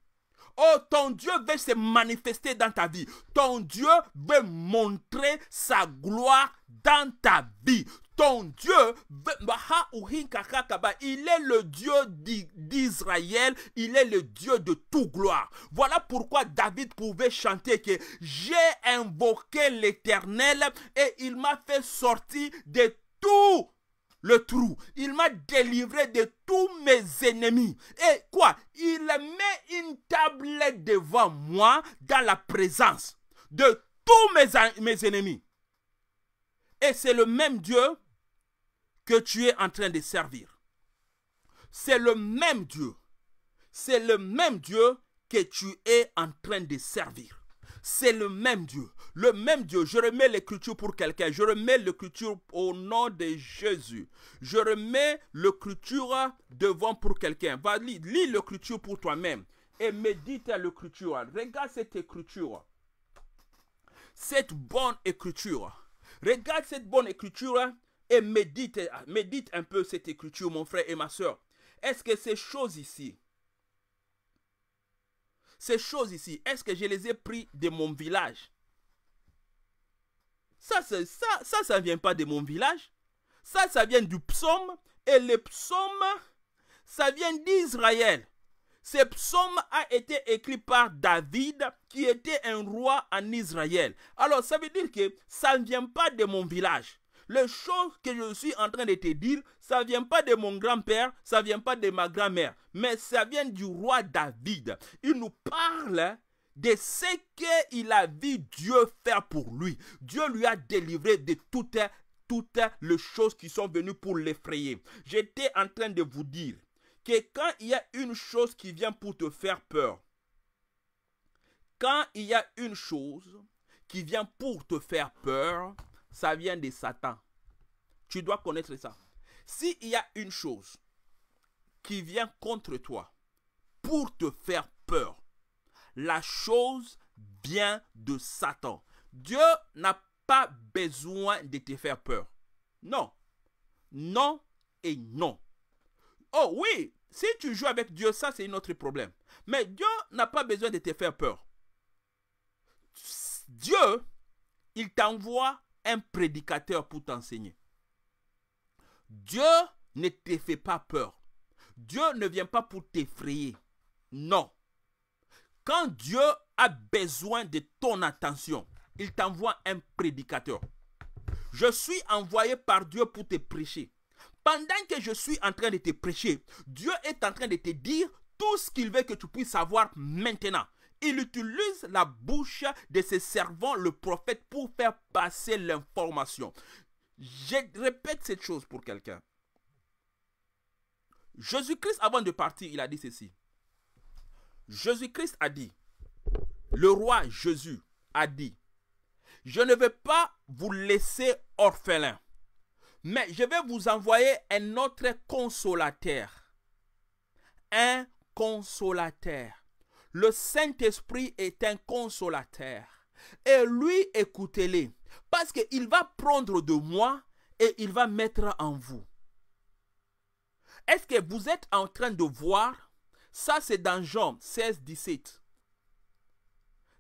Oh, ton Dieu veut se manifester dans ta vie. Ton Dieu veut montrer sa gloire dans ta vie. Ton Dieu, il est le Dieu d'Israël, il est le Dieu de toute gloire. Voilà pourquoi David pouvait chanter que j'ai invoqué l'Éternel et il m'a fait sortir de tout le trou. Il m'a délivré de tous mes ennemis. Et quoi Il met une tablette devant moi dans la présence de tous mes, mes ennemis. Et c'est le même Dieu que tu es en train de servir. C'est le même Dieu. C'est le même Dieu que tu es en train de servir. C'est le même Dieu. Le même Dieu. Je remets l'écriture pour quelqu'un. Je remets l'écriture au nom de Jésus. Je remets l'écriture devant pour quelqu'un. Va lire, lis l'écriture pour toi-même et médite à l'écriture. Regarde cette écriture. Cette bonne écriture. Regarde cette bonne écriture et médite, médite un peu cette écriture, mon frère et ma soeur. Est-ce que ces choses ici, ces choses ici, est-ce que je les ai pris de mon village ça, ça, ça, ça vient pas de mon village. Ça, ça vient du psaume. Et le psaume, ça vient d'Israël. Ce psaume a été écrit par David, qui était un roi en Israël. Alors, ça veut dire que ça ne vient pas de mon village. Les choses que je suis en train de te dire, ça vient pas de mon grand-père, ça vient pas de ma grand-mère, mais ça vient du roi David. Il nous parle de ce qu'il a vu Dieu faire pour lui. Dieu lui a délivré de toutes les choses qui sont venues pour l'effrayer. J'étais en train de vous dire que quand il y a une chose qui vient pour te faire peur, quand il y a une chose qui vient pour te faire peur, ça vient de Satan. Tu dois connaître ça. S'il y a une chose qui vient contre toi pour te faire peur, la chose vient de Satan. Dieu n'a pas besoin de te faire peur. Non. Non et non. Oh oui, si tu joues avec Dieu, ça c'est un autre problème. Mais Dieu n'a pas besoin de te faire peur. Dieu, il t'envoie un prédicateur pour t'enseigner. Dieu ne te fait pas peur. Dieu ne vient pas pour t'effrayer. Non. Quand Dieu a besoin de ton attention, il t'envoie un prédicateur. Je suis envoyé par Dieu pour te prêcher. Pendant que je suis en train de te prêcher, Dieu est en train de te dire tout ce qu'il veut que tu puisses savoir maintenant. Il utilise la bouche de ses servants, le prophète, pour faire passer l'information. Je répète cette chose pour quelqu'un. Jésus-Christ, avant de partir, il a dit ceci. Jésus-Christ a dit, le roi Jésus a dit, je ne vais pas vous laisser orphelin, mais je vais vous envoyer un autre consolateur. Un consolateur. Le Saint-Esprit est un consolateur. Et lui, écoutez-le, parce qu'il va prendre de moi et il va mettre en vous. Est-ce que vous êtes en train de voir Ça, c'est dans Jean 16, 17.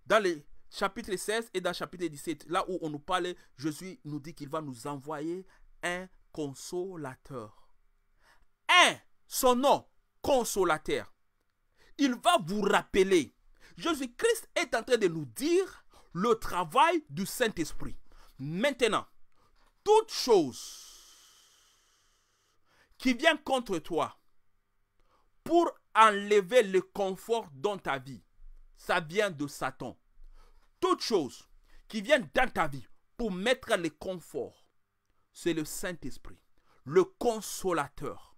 Dans les chapitre 16 et dans chapitre 17, là où on nous parle, Jésus nous dit qu'il va nous envoyer un consolateur. Un, son nom, consolateur il va vous rappeler. Jésus-Christ est en train de nous dire le travail du Saint-Esprit. Maintenant, toute chose qui vient contre toi pour enlever le confort dans ta vie, ça vient de Satan. Toute chose qui vient dans ta vie pour mettre le confort, c'est le Saint-Esprit, le consolateur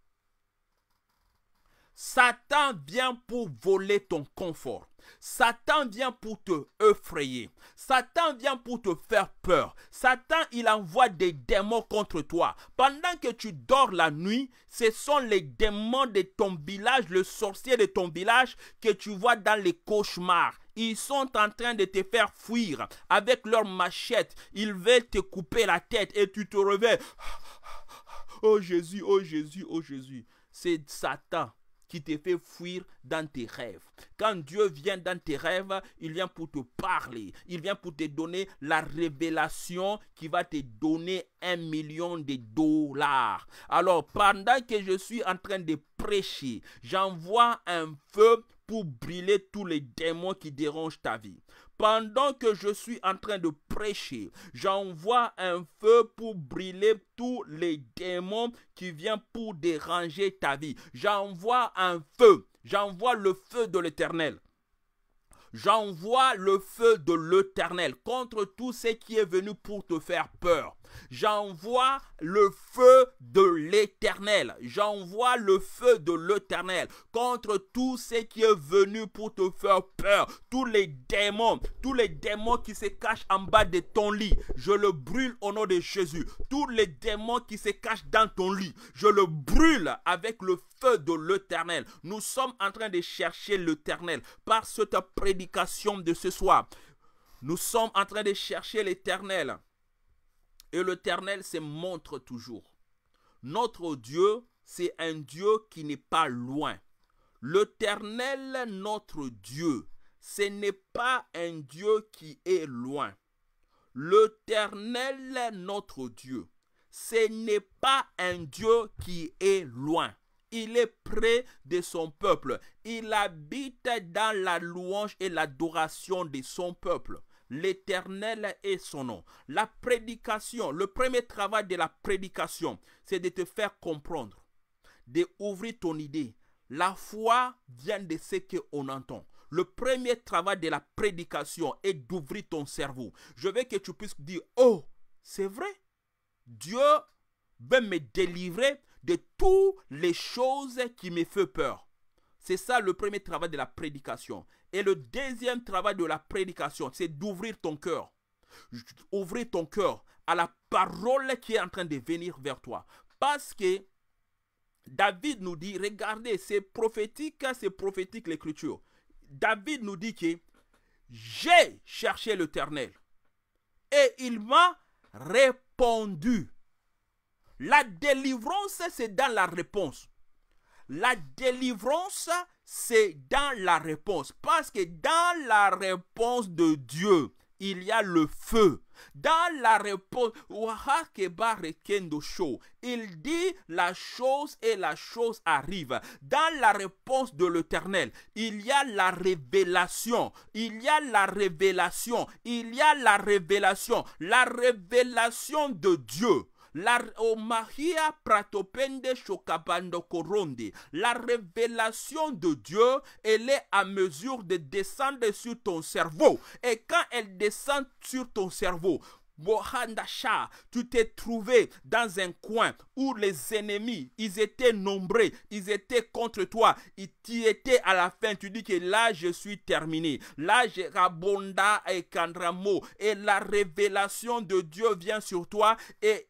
Satan vient pour voler ton confort. Satan vient pour te effrayer. Satan vient pour te faire peur. Satan, il envoie des démons contre toi. Pendant que tu dors la nuit, ce sont les démons de ton village, le sorcier de ton village que tu vois dans les cauchemars. Ils sont en train de te faire fuir avec leurs machettes. Ils veulent te couper la tête et tu te réveilles. Oh Jésus, oh Jésus, oh Jésus. C'est Satan qui te fait fuir dans tes rêves. Quand Dieu vient dans tes rêves, il vient pour te parler. Il vient pour te donner la révélation qui va te donner un million de dollars. Alors, pendant que je suis en train de prêcher, j'envoie un feu pour brûler tous les démons qui dérangent ta vie. Pendant que je suis en train de prêcher, j'envoie un feu pour brûler tous les démons qui viennent pour déranger ta vie. J'envoie un feu. J'envoie le feu de l'éternel. J'envoie le feu de l'éternel contre tout ce qui est venu pour te faire peur. J'envoie le feu de l'éternel. J'envoie le feu de l'éternel contre tout ce qui est venu pour te faire peur. Tous les démons, tous les démons qui se cachent en bas de ton lit, je le brûle au nom de Jésus. Tous les démons qui se cachent dans ton lit, je le brûle avec le feu de l'éternel. Nous sommes en train de chercher l'éternel par cette prédication de ce soir. Nous sommes en train de chercher l'éternel. Et l'Éternel se montre toujours. Notre Dieu, c'est un Dieu qui n'est pas loin. L'Éternel, notre Dieu, ce n'est pas un Dieu qui est loin. L'Éternel, notre Dieu, ce n'est pas un Dieu qui est loin. Il est près de son peuple. Il habite dans la louange et l'adoration de son peuple. L'éternel est son nom. La prédication, le premier travail de la prédication, c'est de te faire comprendre, d'ouvrir ton idée. La foi vient de ce qu'on entend. Le premier travail de la prédication est d'ouvrir ton cerveau. Je veux que tu puisses dire, oh, c'est vrai. Dieu veut me délivrer de toutes les choses qui me font peur. C'est ça le premier travail de la prédication. Et le deuxième travail de la prédication, c'est d'ouvrir ton cœur. Ouvrir ton cœur à la parole qui est en train de venir vers toi. Parce que David nous dit, regardez, c'est prophétique, hein, c'est prophétique l'écriture. David nous dit que j'ai cherché l'Éternel et il m'a répondu. La délivrance, c'est dans la réponse. La délivrance, c'est dans la réponse. Parce que dans la réponse de Dieu, il y a le feu. Dans la réponse, il dit la chose et la chose arrive. Dans la réponse de l'Éternel, il y a la révélation. Il y a la révélation. Il y a la révélation. La révélation de Dieu la oh, Pratopende La révélation de Dieu, elle est à mesure de descendre sur ton cerveau. Et quand elle descend sur ton cerveau, tu t'es trouvé dans un coin où les ennemis, ils étaient nombreux, ils étaient contre toi, ils t'y étaient à la fin. Tu dis que là, je suis terminé. Là, j'ai Rabonda et Kandramo. Et la révélation de Dieu vient sur toi et,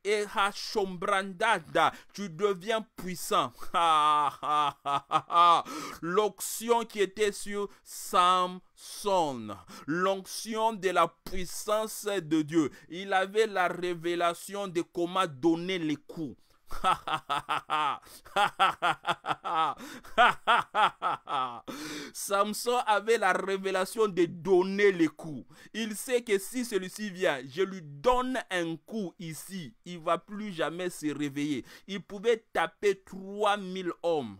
tu deviens puissant. <laughs> L'option qui était sur Sam sonne, l'onction de la puissance de Dieu. Il avait la révélation de comment donner les coups. <laughs> Samson avait la révélation de donner les coups. Il sait que si celui-ci vient, je lui donne un coup ici, il va plus jamais se réveiller. Il pouvait taper 3000 hommes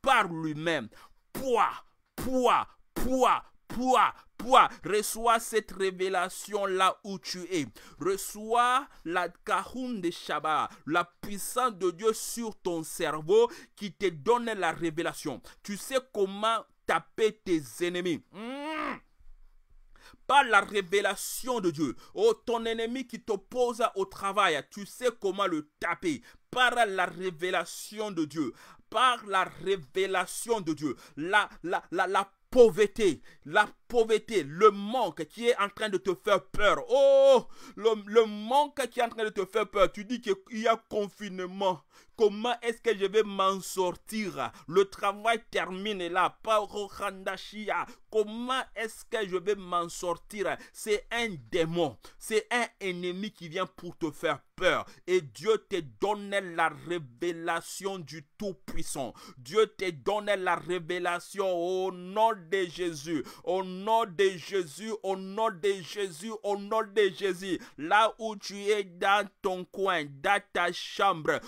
par lui-même. Poids, poids, poids, Pouah, pouah, reçois cette révélation là où tu es. Reçois la kahoun de Shabbat, la puissance de Dieu sur ton cerveau qui te donne la révélation. Tu sais comment taper tes ennemis. Hmm. par la révélation de Dieu. Oh, ton ennemi qui t'oppose au travail, tu sais comment le taper. Par la révélation de Dieu. Par la révélation de Dieu. La, la, la, la pauvreté, la pauvreté, le manque qui est en train de te faire peur. Oh, le, le manque qui est en train de te faire peur. Tu dis qu'il y a confinement, Comment est-ce que je vais m'en sortir Le travail termine là. Comment est-ce que je vais m'en sortir C'est un démon. C'est un ennemi qui vient pour te faire peur. Et Dieu te donne la révélation du Tout-Puissant. Dieu te donne la révélation au nom de Jésus. Au nom de Jésus. Au nom de Jésus. Au nom de Jésus. Là où tu es dans ton coin, dans ta chambre,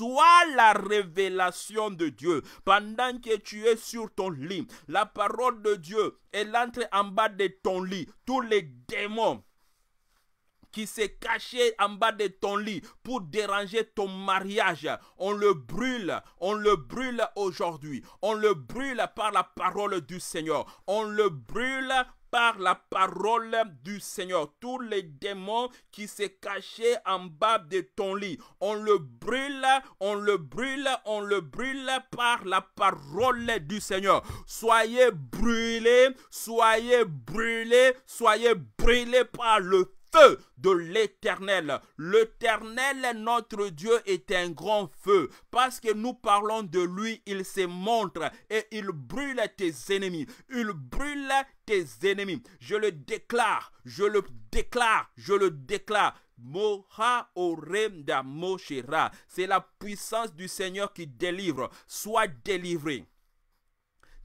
Sois la révélation de Dieu. Pendant que tu es sur ton lit, la parole de Dieu, elle entre en bas de ton lit. Tous les démons, qui s'est caché en bas de ton lit pour déranger ton mariage. On le brûle, on le brûle aujourd'hui. On le brûle par la parole du Seigneur. On le brûle par la parole du Seigneur. Tous les démons qui se cachaient en bas de ton lit, on le brûle, on le brûle, on le brûle par la parole du Seigneur. Soyez brûlés, soyez brûlés, soyez brûlés par le feu de l'éternel. L'éternel, notre Dieu, est un grand feu. Parce que nous parlons de lui, il se montre et il brûle tes ennemis. Il brûle tes ennemis. Je le déclare, je le déclare, je le déclare. C'est la puissance du Seigneur qui délivre. Sois délivré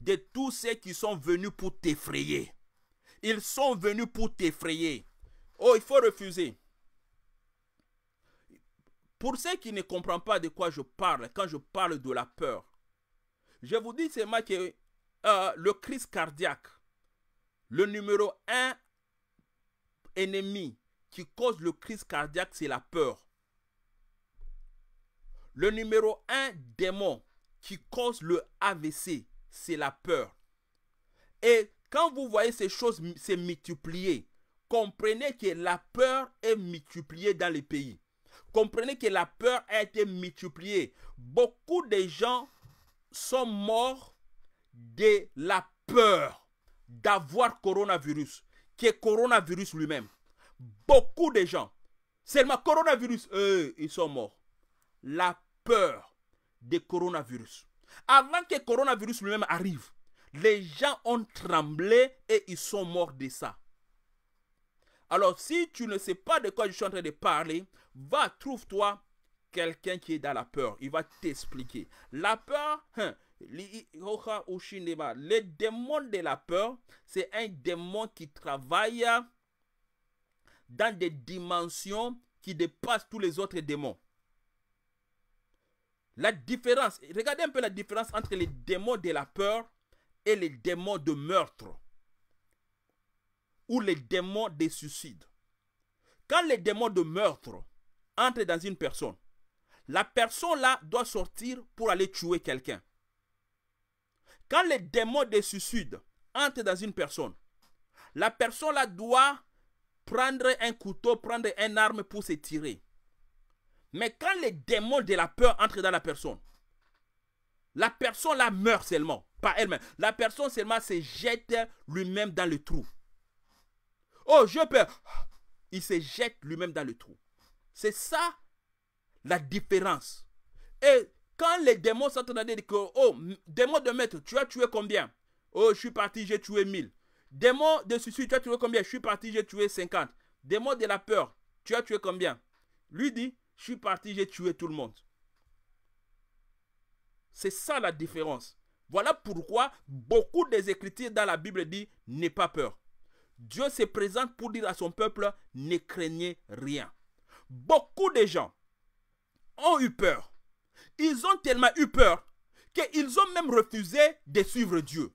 de tous ceux qui sont venus pour t'effrayer. Ils sont venus pour t'effrayer. Oh, il faut refuser. Pour ceux qui ne comprennent pas de quoi je parle, quand je parle de la peur, je vous dis seulement que euh, le crise cardiaque, le numéro un ennemi qui cause le crise cardiaque, c'est la peur. Le numéro un démon qui cause le AVC, c'est la peur. Et quand vous voyez ces choses se multiplier, comprenez que la peur est multipliée dans les pays. Comprenez que la peur a été multipliée. Beaucoup de gens sont morts de la peur d'avoir coronavirus, qui est coronavirus lui-même. Beaucoup de gens, seulement coronavirus, eux, ils sont morts. La peur des coronavirus. Avant que coronavirus lui-même arrive, les gens ont tremblé et ils sont morts de ça. Alors si tu ne sais pas de quoi je suis en train de parler, va trouve-toi quelqu'un qui est dans la peur. Il va t'expliquer. La peur, hein, le démon de la peur, c'est un démon qui travaille dans des dimensions qui dépassent tous les autres démons. La différence, regardez un peu la différence entre les démons de la peur et les démons de meurtre ou les démons des suicides. Quand les démons de meurtre entrent dans une personne, la personne-là doit sortir pour aller tuer quelqu'un. Quand les démons des suicides entrent dans une personne, la personne-là doit prendre un couteau, prendre une arme pour se tirer. Mais quand les démons de la peur entrent dans la personne, la personne là meurt seulement, pas elle-même. La personne seulement se jette lui-même dans le trou. Oh, je peur !» Il se jette lui-même dans le trou. C'est ça la différence. Et quand les démons sont dire que, oh, démon de maître, tu as tué combien Oh, je suis parti, j'ai tué 1000. Démon de suicide, tu as tué combien Je suis parti, j'ai tué 50. Démon de la peur, tu as tué combien Lui dit, je suis parti, j'ai tué tout le monde. C'est ça la différence. Voilà pourquoi beaucoup des écritures dans la Bible disent, n'aie pas peur. Dieu se présente pour dire à son peuple, ne craignez rien. Beaucoup de gens ont eu peur. Ils ont tellement eu peur qu'ils ont même refusé de suivre Dieu.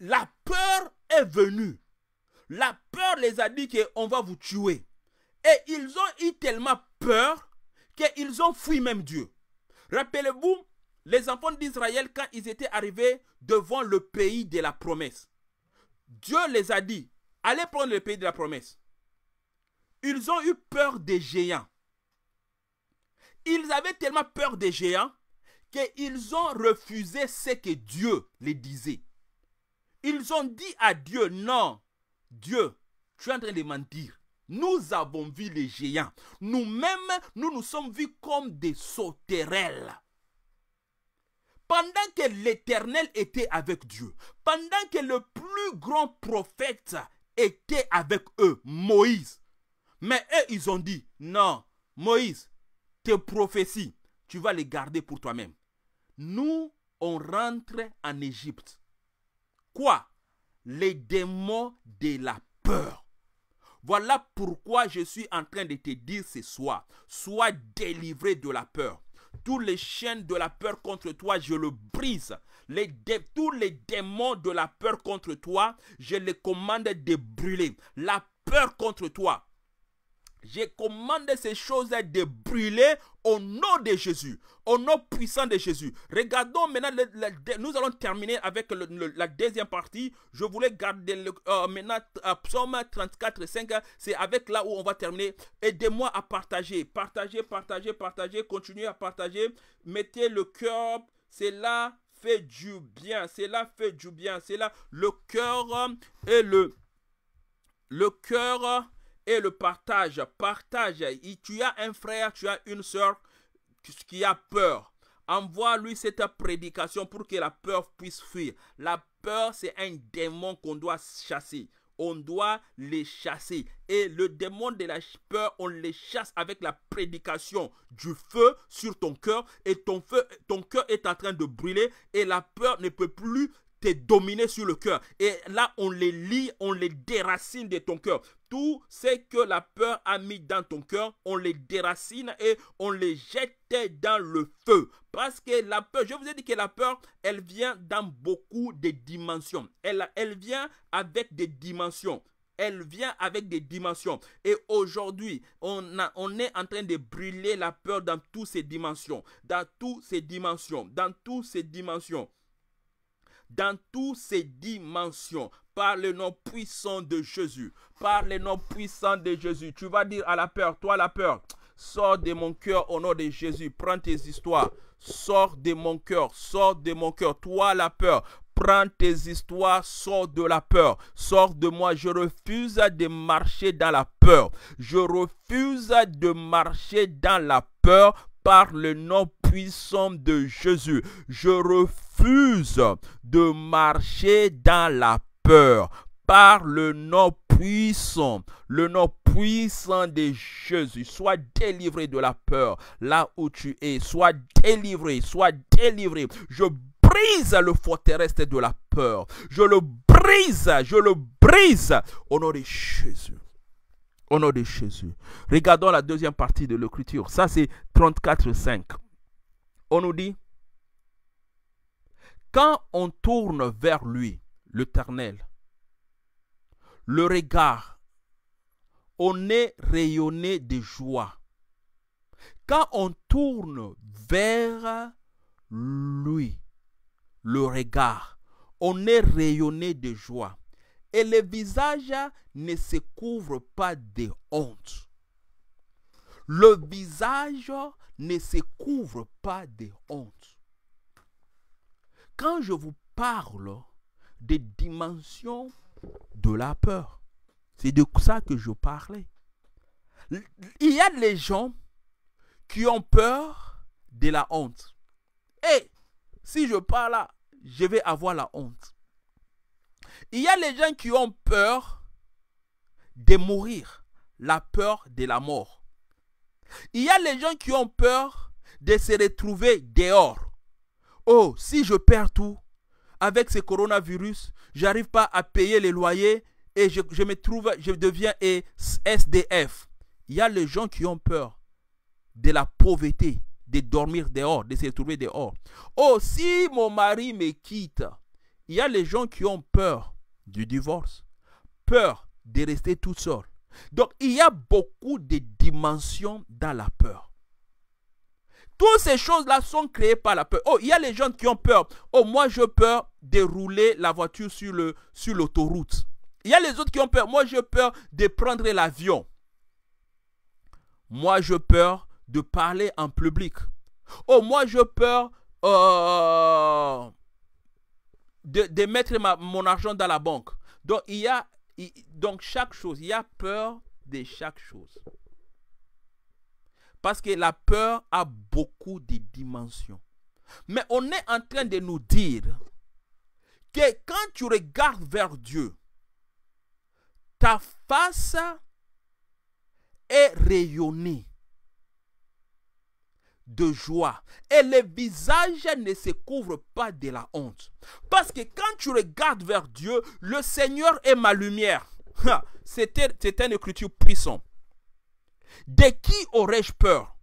La peur est venue. La peur les a dit qu'on va vous tuer. Et ils ont eu tellement peur qu'ils ont fui même Dieu. Rappelez-vous, les enfants d'Israël, quand ils étaient arrivés devant le pays de la promesse, Dieu les a dit, allez prendre le pays de la promesse. Ils ont eu peur des géants. Ils avaient tellement peur des géants qu'ils ont refusé ce que Dieu les disait. Ils ont dit à Dieu, non, Dieu, tu es en train de mentir. Nous avons vu les géants. Nous-mêmes, nous nous sommes vus comme des sauterelles. Pendant que l'Éternel était avec Dieu, pendant que le plus grand prophète était avec eux, Moïse, mais eux, ils ont dit, non, Moïse, tes prophéties, tu vas les garder pour toi-même. Nous, on rentre en Égypte. Quoi Les démons de la peur. Voilà pourquoi je suis en train de te dire ce soir, sois délivré de la peur. Tous les chaînes de la peur contre toi, je le brise. tous les démons de la peur contre toi, je les commande de brûler. La peur contre toi, j'ai commandé ces choses de brûler au nom de Jésus, au nom puissant de Jésus. Regardons maintenant, nous allons terminer avec la deuxième partie. Je voulais garder euh, maintenant euh, psaume 34, 5. C'est avec là où on va terminer. Aidez-moi à partager, partager, partager, partager. Continuez à partager. Mettez le cœur. cela fait du bien. cela fait du bien. C'est là le cœur et le le cœur et le partage. Partage. tu as un frère, tu as une soeur qui a peur. Envoie-lui cette prédication pour que la peur puisse fuir. La peur, c'est un démon qu'on doit chasser. On doit les chasser. Et le démon de la peur, on les chasse avec la prédication du feu sur ton cœur. Et ton feu, ton cœur est en train de brûler. Et la peur ne peut plus dominé dominer sur le cœur. Et là, on les lit, on les déracine de ton cœur. Tout ce que la peur a mis dans ton cœur, on les déracine et on les jette dans le feu. Parce que la peur, je vous ai dit que la peur, elle vient dans beaucoup de dimensions. Elle, elle vient avec des dimensions elle vient avec des dimensions. Et aujourd'hui, on, on est en train de brûler la peur dans toutes ces dimensions, dans toutes ces dimensions, dans toutes ces dimensions dans toutes ces dimensions par le nom puissant de Jésus. Par le nom puissant de Jésus. Tu vas dire à la peur, toi la peur, sors de mon cœur au nom de Jésus. Prends tes histoires. Sors de mon cœur, sors de mon cœur. Toi la peur, prends tes histoires, sors de la peur, sors de moi. Je refuse de marcher dans la peur. Je refuse de marcher dans la peur par le nom de Jésus. Je refuse de marcher dans la peur par le nom puissant, le nom puissant de Jésus. Sois délivré de la peur là où tu es. Sois délivré, sois délivré. Je brise le terrestre de la peur. Je le brise, je le brise au nom de Jésus. Au nom de Jésus. Regardons la deuxième partie de l'écriture. Ça, c'est 34, 5 on nous dit, quand on tourne vers lui, l'Éternel, le regard, on est rayonné de joie. Quand on tourne vers lui, le regard, on est rayonné de joie. Et le visage ne se couvre pas de honte. Le visage ne se couvre pas de honte. Quand je vous parle des dimensions de la peur, c'est de ça que je parlais. Il y a des gens qui ont peur de la honte. Et eh, si je parle là, je vais avoir la honte. Il y a les gens qui ont peur de mourir, la peur de la mort. Il y a les gens qui ont peur de se retrouver dehors. Oh, si je perds tout, avec ce coronavirus, j'arrive pas à payer les loyers et je, me trouve, je deviens SDF. Il y a les gens qui ont peur de la pauvreté, de dormir dehors, de se retrouver dehors. Oh, si mon mari me quitte, il y a les gens qui ont peur du divorce, peur de rester toute seule, donc il y a beaucoup de dimensions dans la peur. Toutes ces choses-là sont créées par la peur. Oh, il y a les gens qui ont peur. Oh, moi, j'ai peur de rouler la voiture sur l'autoroute. Sur il y a les autres qui ont peur. Moi, j'ai peur de prendre l'avion. Moi, j'ai peur de parler en public. Oh, moi, j'ai peur euh, de, mettre mon argent dans la banque. Donc, il y a donc chaque chose, il y a peur de chaque chose. Parce que la peur a beaucoup de dimensions. Mais on est en train de nous dire que quand tu regardes vers Dieu, ta face est rayonnée de joie et les visage ne se couvre pas de la honte. Parce que quand tu regardes vers Dieu, le Seigneur est ma lumière. c'était une écriture puissante. De qui aurais-je peur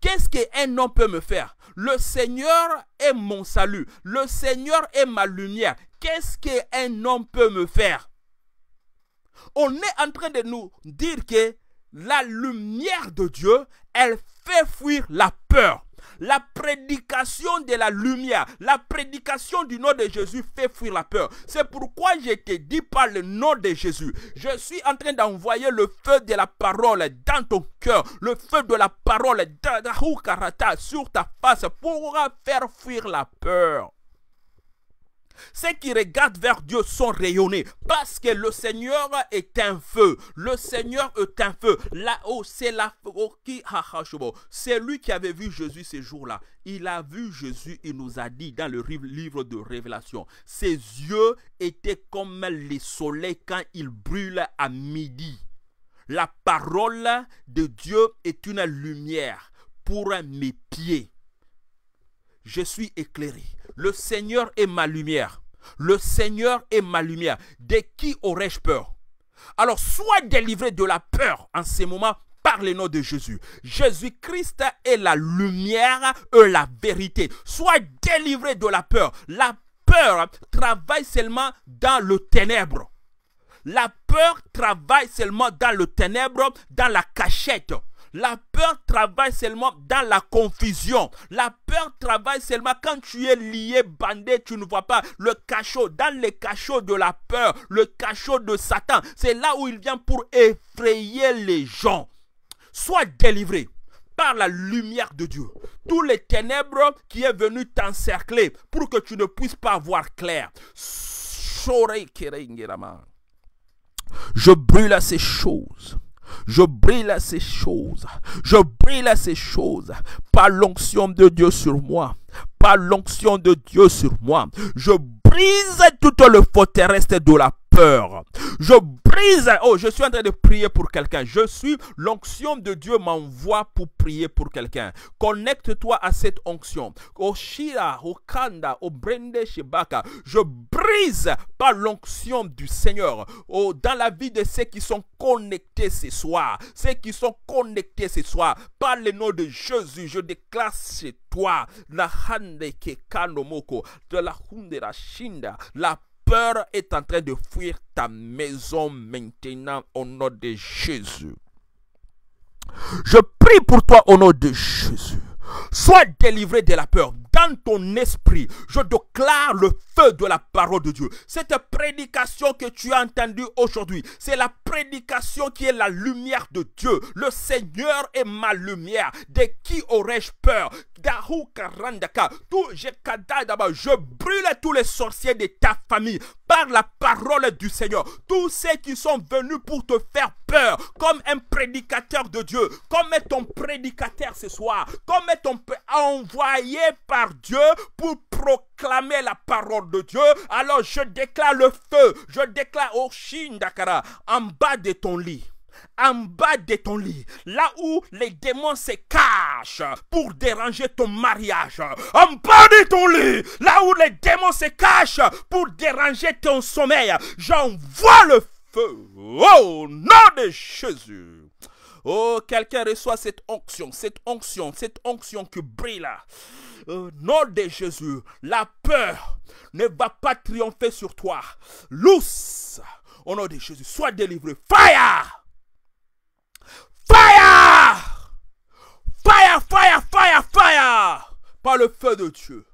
Qu'est-ce qu'un homme peut me faire Le Seigneur est mon salut. Le Seigneur est ma lumière. Qu'est-ce qu'un homme peut me faire On est en train de nous dire que la lumière de Dieu, elle fait fuir la peur. La prédication de la lumière, la prédication du nom de Jésus fait fuir la peur. C'est pourquoi je te dis par le nom de Jésus, je suis en train d'envoyer le feu de la parole dans ton cœur, le feu de la parole sur ta face pour faire fuir la peur. Ceux qui regardent vers Dieu sont rayonnés parce que le Seigneur est un feu. Le Seigneur est un feu. Là-haut, c'est la oh, C'est lui qui avait vu Jésus ces jours-là. Il a vu Jésus, il nous a dit dans le livre de Révélation. Ses yeux étaient comme les soleils quand ils brûlent à midi. La parole de Dieu est une lumière pour mes pieds je suis éclairé. Le Seigneur est ma lumière. Le Seigneur est ma lumière. De qui aurais-je peur Alors sois délivré de la peur en ces moments par le nom de Jésus. Jésus-Christ est la lumière et la vérité. Sois délivré de la peur. La peur travaille seulement dans le ténèbre. La peur travaille seulement dans le ténèbre, dans la cachette. La peur travaille seulement dans la confusion. La peur travaille seulement quand tu es lié, bandé, tu ne vois pas le cachot. Dans les cachots de la peur, le cachot de Satan, c'est là où il vient pour effrayer les gens. Sois délivré par la lumière de Dieu. Tous les ténèbres qui est venu t'encercler pour que tu ne puisses pas voir clair. Je brûle à ces choses je à ces choses. Je à ces choses par l'onction de Dieu sur moi. Par l'onction de Dieu sur moi. Je brise tout le terrestre de la peur. Je brise. Oh, je suis en train de prier pour quelqu'un. Je suis. L'onction de Dieu m'envoie pour prier pour quelqu'un. Connecte-toi à cette onction. Oh, Shira, au oh, Kanda, oh, Je brise par l'onction du Seigneur. Oh, dans la vie de ceux qui sont connectés ce soir. Ceux qui sont connectés ce soir. Par le nom de Jésus, je déclare chez toi. La De la La peur est en train de fuir ta maison maintenant au nom de Jésus. Je prie pour toi au nom de Jésus. Sois délivré de la peur ton esprit. Je déclare le feu de la parole de Dieu. Cette prédication que tu as entendue aujourd'hui, c'est la prédication qui est la lumière de Dieu. Le Seigneur est ma lumière. De qui aurais-je peur tout je brûle tous les sorciers de ta famille par la parole du Seigneur. Tous ceux qui sont venus pour te faire peur, comme un prédicateur de Dieu, comme est ton prédicateur ce soir, comme est ton envoyé par Dieu pour proclamer la parole de Dieu, alors je déclare le feu, je déclare au Shindakara, en bas de ton lit en bas de ton lit, là où les démons se cachent pour déranger ton mariage, en bas de ton lit, là où les démons se cachent pour déranger ton sommeil, j'envoie le feu au nom de Jésus. Oh, quelqu'un reçoit cette onction, cette onction, cette onction qui brille Au nom de Jésus, la peur ne va pas triompher sur toi. Lousse, au nom de Jésus, sois délivré. Fire! Fire Fire, fire, fire, fire Par le feu de Dieu,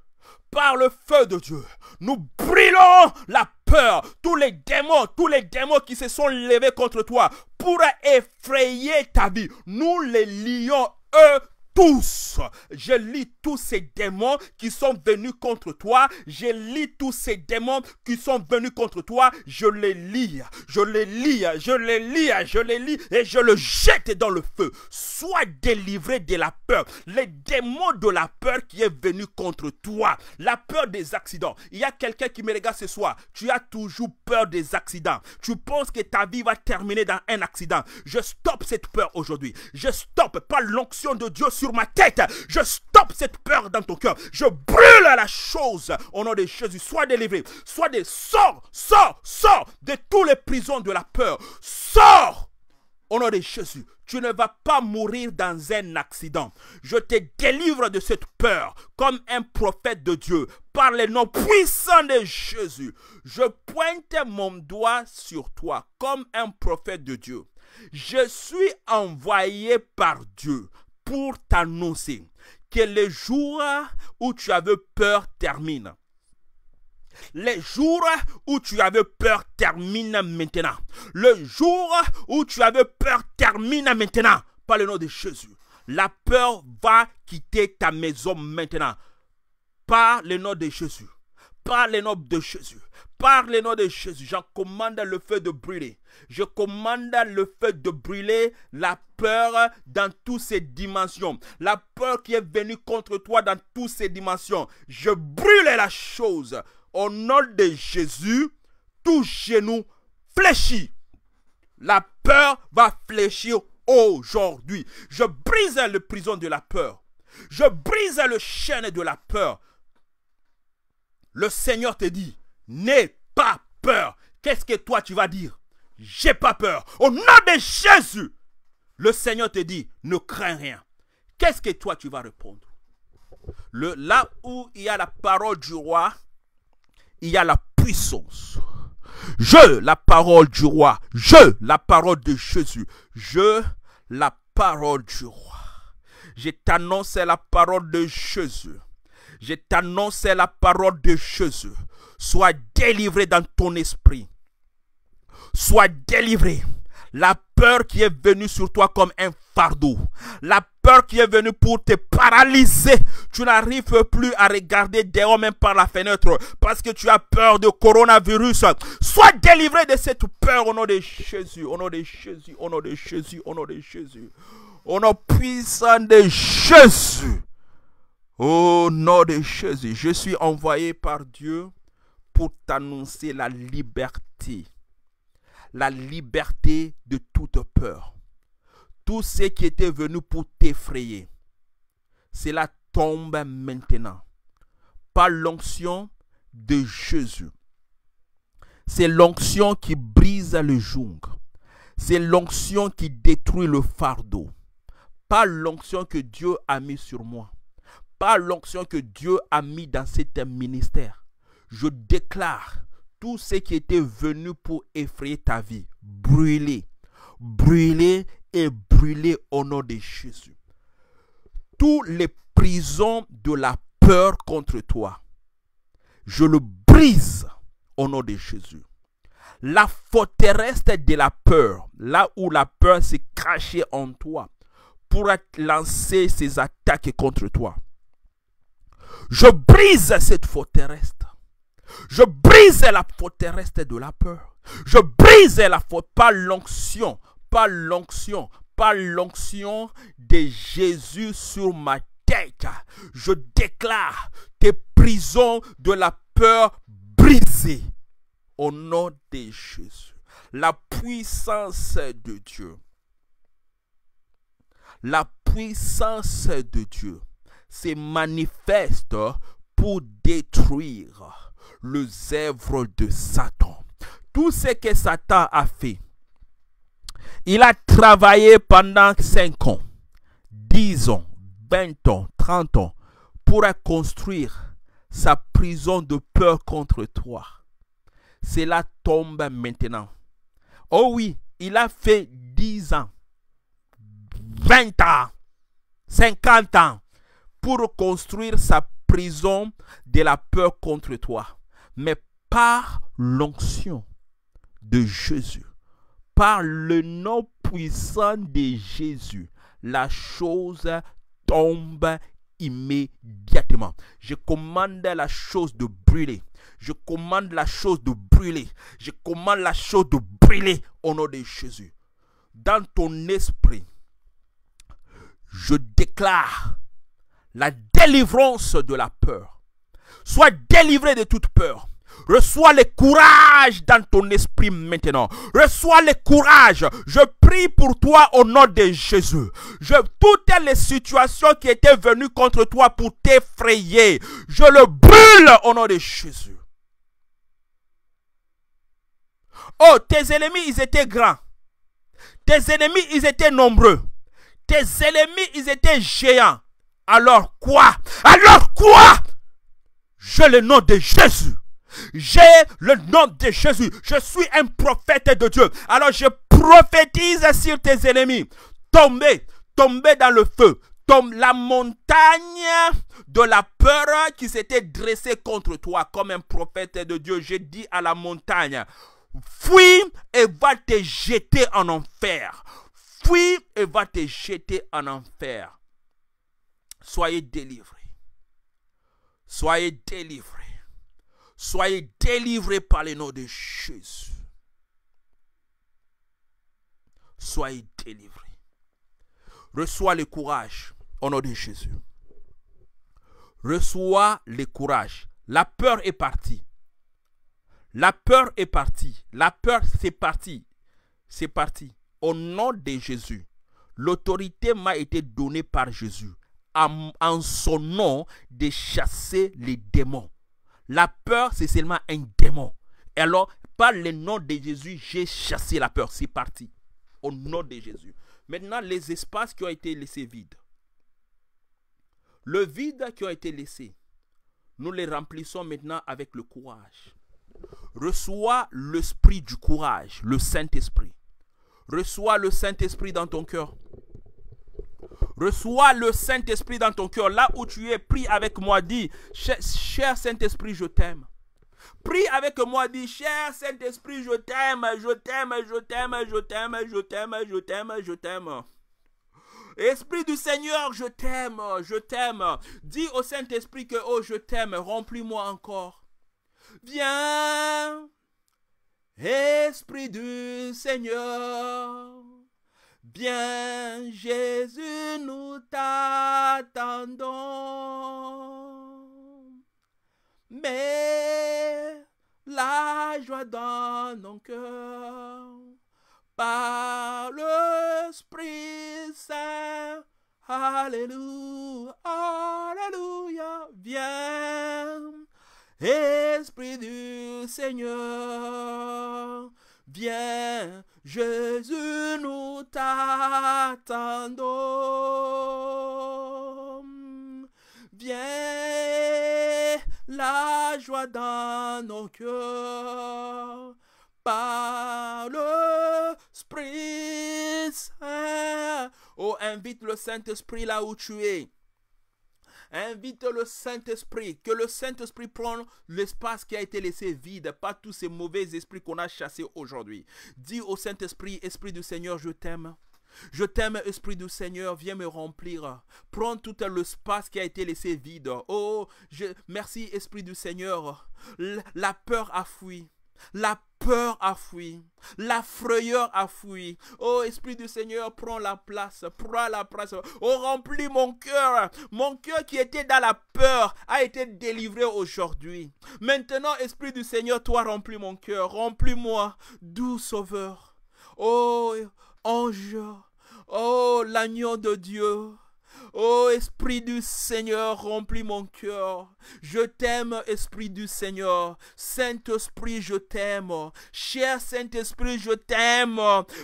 par le feu de Dieu, nous brûlons la peur. Tous les démons, tous les démons qui se sont levés contre toi pour effrayer ta vie, nous les lions, eux, tous, je lis tous ces démons qui sont venus contre toi, je lis tous ces démons qui sont venus contre toi, je les lis, je les lis, je les lis, je les lis et je le jette dans le feu. Sois délivré de la peur, les démons de la peur qui est venu contre toi, la peur des accidents. Il y a quelqu'un qui me regarde ce soir, tu as toujours peur des accidents, tu penses que ta vie va terminer dans un accident. Je stoppe cette peur aujourd'hui, je stoppe par l'onction de Dieu sur ma tête. Je stoppe cette peur dans ton cœur. Je brûle la chose au nom de Jésus. Sois délivré. Sois de sors, sors, sors de tous les prisons de la peur. Sors au nom de Jésus. Tu ne vas pas mourir dans un accident. Je te délivre de cette peur comme un prophète de Dieu par les nom puissant de Jésus. Je pointe mon doigt sur toi comme un prophète de Dieu. Je suis envoyé par Dieu pour t'annoncer que les jours où tu avais peur terminent. Les jours où tu avais peur terminent maintenant. Le jour où tu avais peur termine maintenant. Par le nom de Jésus. La peur va quitter ta maison maintenant. Par le nom de Jésus par les nom de Jésus. Par le nom de Jésus, j'en commande le feu de brûler. Je commande le feu de brûler la peur dans toutes ses dimensions. La peur qui est venue contre toi dans toutes ses dimensions. Je brûle la chose. Au nom de Jésus, tout genou fléchit. La peur va fléchir aujourd'hui. Je brise le prison de la peur. Je brise le chaîne de la peur. Le Seigneur te dit, n'aie pas peur. Qu'est-ce que toi tu vas dire J'ai pas peur. Au nom de Jésus, le Seigneur te dit, ne crains rien. Qu'est-ce que toi tu vas répondre le, Là où il y a la parole du roi, il y a la puissance. Je, la parole du roi. Je, la parole de Jésus. Je, la parole du roi. Je t'annonce la parole de Jésus. Je t'annonce la parole de Jésus. Sois délivré dans ton esprit. Sois délivré. La peur qui est venue sur toi comme un fardeau. La peur qui est venue pour te paralyser. Tu n'arrives plus à regarder dehors même par la fenêtre parce que tu as peur de coronavirus. Sois délivré de cette peur au nom de Jésus, au nom de Jésus, au nom de Jésus, au nom de Jésus. Au nom puissant de Jésus. Au nom de Jésus, je suis envoyé par Dieu pour t'annoncer la liberté. La liberté de toute peur. Tout ce qui était venu pour t'effrayer, cela tombe maintenant. Par l'onction de Jésus. C'est l'onction qui brise le joug. C'est l'onction qui détruit le fardeau. Pas l'onction que Dieu a mis sur moi par l'onction que Dieu a mis dans cet ministère, je déclare tout ce qui était venu pour effrayer ta vie, brûler, brûler et brûler au nom de Jésus. Tous les prisons de la peur contre toi, je le brise au nom de Jésus. La forteresse de la peur, là où la peur s'est crachée en toi, pourra lancer ses attaques contre toi. Je brise cette faute terrestre Je brise la faute terrestre de la peur. Je brise la faute par l'onction, par l'onction, par l'onction de Jésus sur ma tête. Je déclare tes prisons de la peur brisées au nom de Jésus. La puissance de Dieu. La puissance de Dieu se manifeste pour détruire les œuvres de Satan. Tout ce que Satan a fait, il a travaillé pendant 5 ans, 10 ans, 20 ans, 30 ans pour construire sa prison de peur contre toi. Cela tombe maintenant. Oh oui, il a fait 10 ans, 20 ans, 50 ans, pour construire sa prison de la peur contre toi, mais par l'onction de Jésus, par le nom puissant de Jésus, la chose tombe immédiatement. Je commande la chose de brûler. Je commande la chose de brûler. Je commande la chose de brûler au nom de Jésus. Dans ton esprit, je déclare la délivrance de la peur. Sois délivré de toute peur. Reçois le courage dans ton esprit maintenant. Reçois le courage. Je prie pour toi au nom de Jésus. toutes les situations qui étaient venues contre toi pour t'effrayer, je le brûle au nom de Jésus. Oh, tes ennemis, ils étaient grands. Tes ennemis, ils étaient nombreux. Tes ennemis, ils étaient géants. Alors quoi Alors quoi J'ai le nom de Jésus. J'ai le nom de Jésus. Je suis un prophète de Dieu. Alors je prophétise sur tes ennemis. Tombez, tombez dans le feu. Tombe la montagne de la peur qui s'était dressée contre toi comme un prophète de Dieu. J'ai dit à la montagne, fuis et va te jeter en enfer. Fuis et va te jeter en enfer. Soyez délivrés. Soyez délivrés. Soyez délivrés par le nom de Jésus. Soyez délivrés. Reçois le courage au nom de Jésus. Reçois le courage. La peur est partie. La peur est partie. La peur, c'est parti. C'est parti. Au nom de Jésus. L'autorité m'a été donnée par Jésus en, son nom de chasser les démons. La peur, c'est seulement un démon. Et alors, par le nom de Jésus, j'ai chassé la peur. C'est parti. Au nom de Jésus. Maintenant, les espaces qui ont été laissés vides. Le vide qui a été laissé, nous les remplissons maintenant avec le courage. Reçois l'esprit du courage, le Saint-Esprit. Reçois le Saint-Esprit dans ton cœur. Reçois le Saint-Esprit dans ton cœur. Là où tu es, prie avec moi. Dis, cher Saint-Esprit, je t'aime. Prie avec moi, dis, cher Saint-Esprit, je t'aime, je t'aime, je t'aime, je t'aime, je t'aime, je t'aime, je t'aime. Esprit du Seigneur, je t'aime, je t'aime. Dis au Saint-Esprit que, oh, je t'aime, remplis-moi encore. Viens, Esprit du Seigneur. Viens, Jésus, nous t'attendons. Mais la joie dans nos cœurs, par l'Esprit Saint, Alléluia, Alléluia, viens, Esprit du Seigneur, viens, Jésus, nous t'attendons. Viens la joie dans nos cœurs par le Esprit Saint. Oh, invite le Saint-Esprit là où tu es. Invite le Saint-Esprit, que le Saint-Esprit prenne l'espace qui a été laissé vide, pas tous ces mauvais esprits qu'on a chassés aujourd'hui. Dis au Saint-Esprit, Esprit du Seigneur, je t'aime. Je t'aime, Esprit du Seigneur, viens me remplir. Prends tout l'espace qui a été laissé vide. Oh, je, merci, Esprit du Seigneur. la peur a fui. La peur a fui. La frayeur a fui. Oh Esprit du Seigneur, prends la place. Prends la place. Oh remplis mon cœur. Mon cœur qui était dans la peur a été délivré aujourd'hui. Maintenant Esprit du Seigneur, toi remplis mon cœur. Remplis-moi, doux Sauveur. Oh ange. Oh l'agneau de Dieu. Ô Esprit du Seigneur, remplis mon cœur. Je t'aime, Esprit du Seigneur. Saint-Esprit, je t'aime. Cher Saint-Esprit, je t'aime.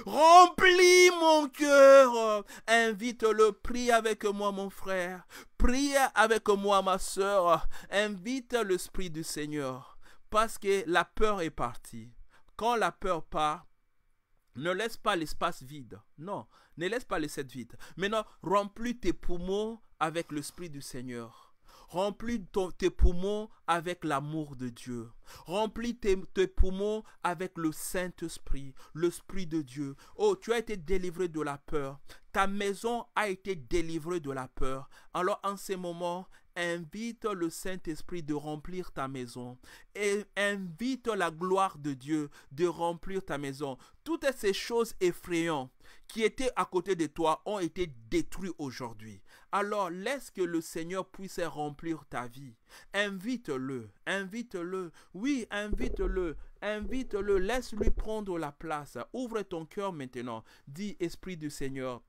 Remplis mon cœur. Invite-le, prie avec moi, mon frère. Prie avec moi, ma soeur. Invite l'Esprit du Seigneur. Parce que la peur est partie. Quand la peur part, ne laisse pas l'espace vide. Non, ne laisse pas les sept vides. Maintenant, remplis tes poumons avec l'Esprit du Seigneur. Remplis tes poumons avec l'amour de Dieu. Remplis tes, poumons avec le Saint-Esprit, l'Esprit de Dieu. Oh, tu as été délivré de la peur. Ta maison a été délivrée de la peur. Alors en ce moment... Invite le Saint-Esprit de remplir ta maison. Et invite la gloire de Dieu de remplir ta maison. Toutes ces choses effrayantes qui étaient à côté de toi ont été détruites aujourd'hui. Alors laisse que le Seigneur puisse remplir ta vie. Invite-le, invite-le. Oui, invite-le, invite-le. Laisse-lui prendre la place. Ouvre ton cœur maintenant. Dis, Esprit du Seigneur,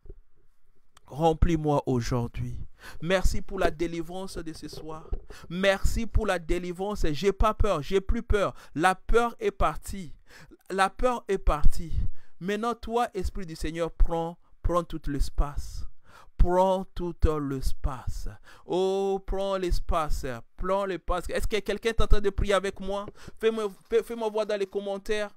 Remplis-moi aujourd'hui. Merci pour la délivrance de ce soir. Merci pour la délivrance. J'ai pas peur, j'ai plus peur. La peur est partie. La peur est partie. Maintenant, toi, Esprit du Seigneur, prends, tout l'espace. Prends tout l'espace. Oh, prends l'espace. Prends l'espace. Est-ce que quelqu'un est en train de prier avec moi Fais-moi voir dans les commentaires.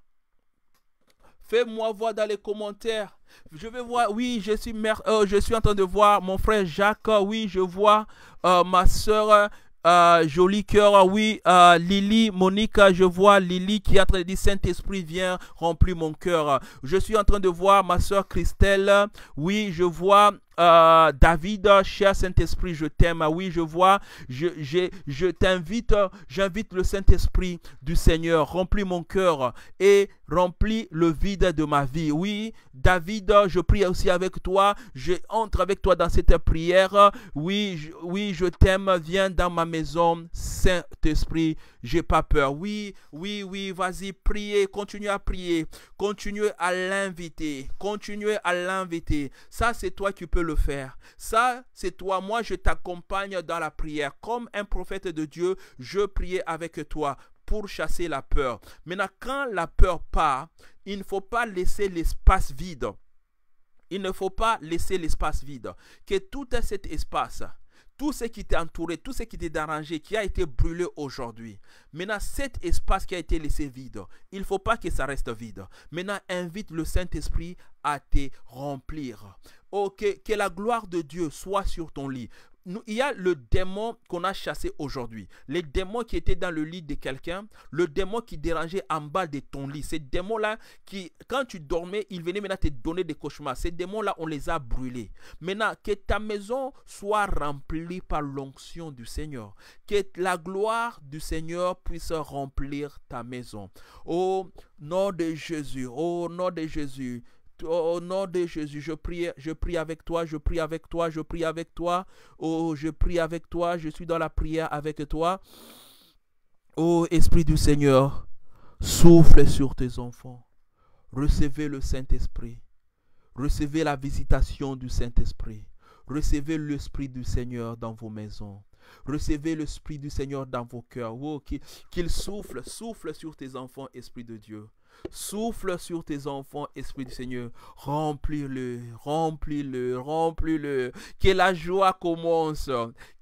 Fais-moi voir dans les commentaires. Je vais voir, oui, je suis, euh, je suis en train de voir mon frère Jacques, euh, oui, je vois euh, ma soeur Jolie Joli Cœur, oui, Lily, Monica. je vois Lily qui a traduit Saint-Esprit, vient remplir mon cœur. Je suis en train de voir ma soeur Christelle, oui, je vois euh, David, cher Saint-Esprit, je t'aime. Ah oui, je vois, je, t'invite, j'invite le Saint-Esprit du Seigneur. Remplis mon cœur et remplis le vide de ma vie. Oui, David, je prie aussi avec toi. Je entre avec toi dans cette prière. Oui, oui, je t'aime. Viens dans ma maison, Saint-Esprit. J'ai pas peur. Oui, oui, oui, vas-y, priez, continue à prier, Continue à l'inviter, Continue à l'inviter. Ça, c'est toi qui peux le faire. Ça, c'est toi. Moi, je t'accompagne dans la prière. Comme un prophète de Dieu, je priais avec toi pour chasser la peur. Maintenant, quand la peur part, il ne faut pas laisser l'espace vide. Il ne faut pas laisser l'espace vide. Que tout cet espace tout ce qui t'est entouré, tout ce qui t'a dérangé, qui a été brûlé aujourd'hui. Maintenant, cet espace qui a été laissé vide, il ne faut pas que ça reste vide. Maintenant, invite le Saint-Esprit à te remplir. que, la gloire de Dieu soit sur ton lit il y a le démon qu'on a chassé aujourd'hui. Les démons qui étaient dans le lit de quelqu'un, le démon qui dérangeait en bas de ton lit. Ces démons-là qui, quand tu dormais, ils venaient maintenant te donner des cauchemars. Ces démons-là, on les a brûlés. Maintenant, que ta maison soit remplie par l'onction du Seigneur. Que la gloire du Seigneur puisse remplir ta maison. Au nom de Jésus, au nom de Jésus, au nom de Jésus, je prie, je prie avec toi, je prie avec toi, je prie avec toi. Oh, je prie avec toi, je suis dans la prière avec toi. oh, Esprit du Seigneur, souffle sur tes enfants. Recevez le Saint-Esprit. Recevez la visitation du Saint-Esprit. Recevez l'Esprit du Seigneur dans vos maisons. Recevez l'Esprit du Seigneur dans vos cœurs. Oh, qu'il souffle, souffle sur tes enfants, Esprit de Dieu. Souffle sur tes enfants, Esprit du Seigneur. Remplis-le, remplis-le, remplis-le. Que la joie commence,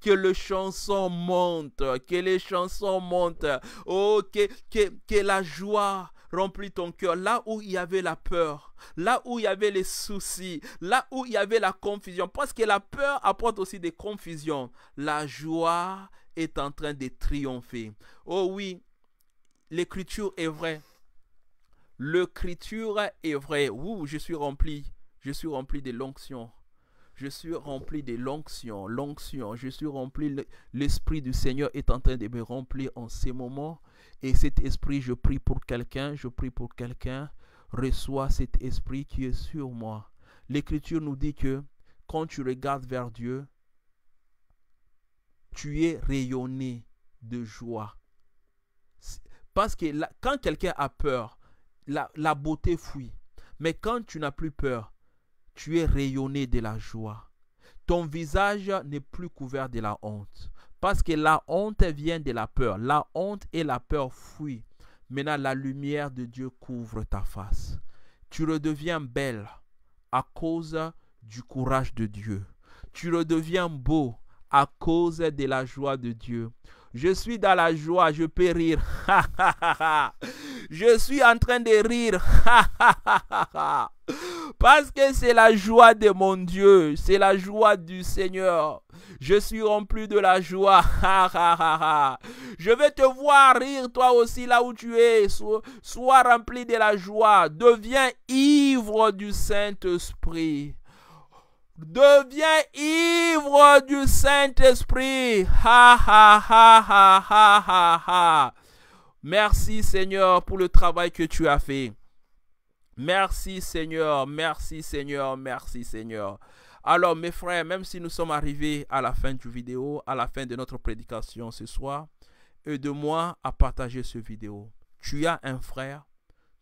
que les chansons montent que les chansons montent. Oh, que, que, que la joie remplit ton cœur. Là où il y avait la peur, là où il y avait les soucis, là où il y avait la confusion. Parce que la peur apporte aussi des confusions. La joie est en train de triompher. Oh oui, l'écriture est vraie. L'écriture est vraie. Ouh, je suis rempli. Je suis rempli de l'onction. Je suis rempli de l'onction. L'onction. Je suis rempli. L'Esprit du Seigneur est en train de me remplir en ces moments. Et cet esprit, je prie pour quelqu'un. Je prie pour quelqu'un. Reçois cet esprit qui est sur moi. L'Écriture nous dit que quand tu regardes vers Dieu, tu es rayonné de joie. Parce que quand quelqu'un a peur, la, beauté fuit. Mais quand tu n'as plus peur, tu es rayonné de la joie. Ton visage n'est plus couvert de la honte. Parce que la honte vient de la peur. La honte et la peur fuient. Maintenant, la lumière de Dieu couvre ta face. Tu redeviens belle à cause du courage de Dieu. Tu redeviens beau à cause de la joie de Dieu. Je suis dans la joie, je peux rire. <laughs> je suis en train de rire. <laughs> Parce que c'est la joie de mon Dieu, c'est la joie du Seigneur. Je suis rempli de la joie. <laughs> je vais te voir rire toi aussi là où tu es. Sois, sois rempli de la joie. Deviens ivre du Saint-Esprit. Deviens ivre du Saint-Esprit. Ha, ha, ha, ha, ha, ha, Merci Seigneur pour le travail que tu as fait. Merci Seigneur, merci Seigneur, merci Seigneur. Alors mes frères, même si nous sommes arrivés à la fin du vidéo, à la fin de notre prédication ce soir, aide-moi à partager ce vidéo. Tu as un frère,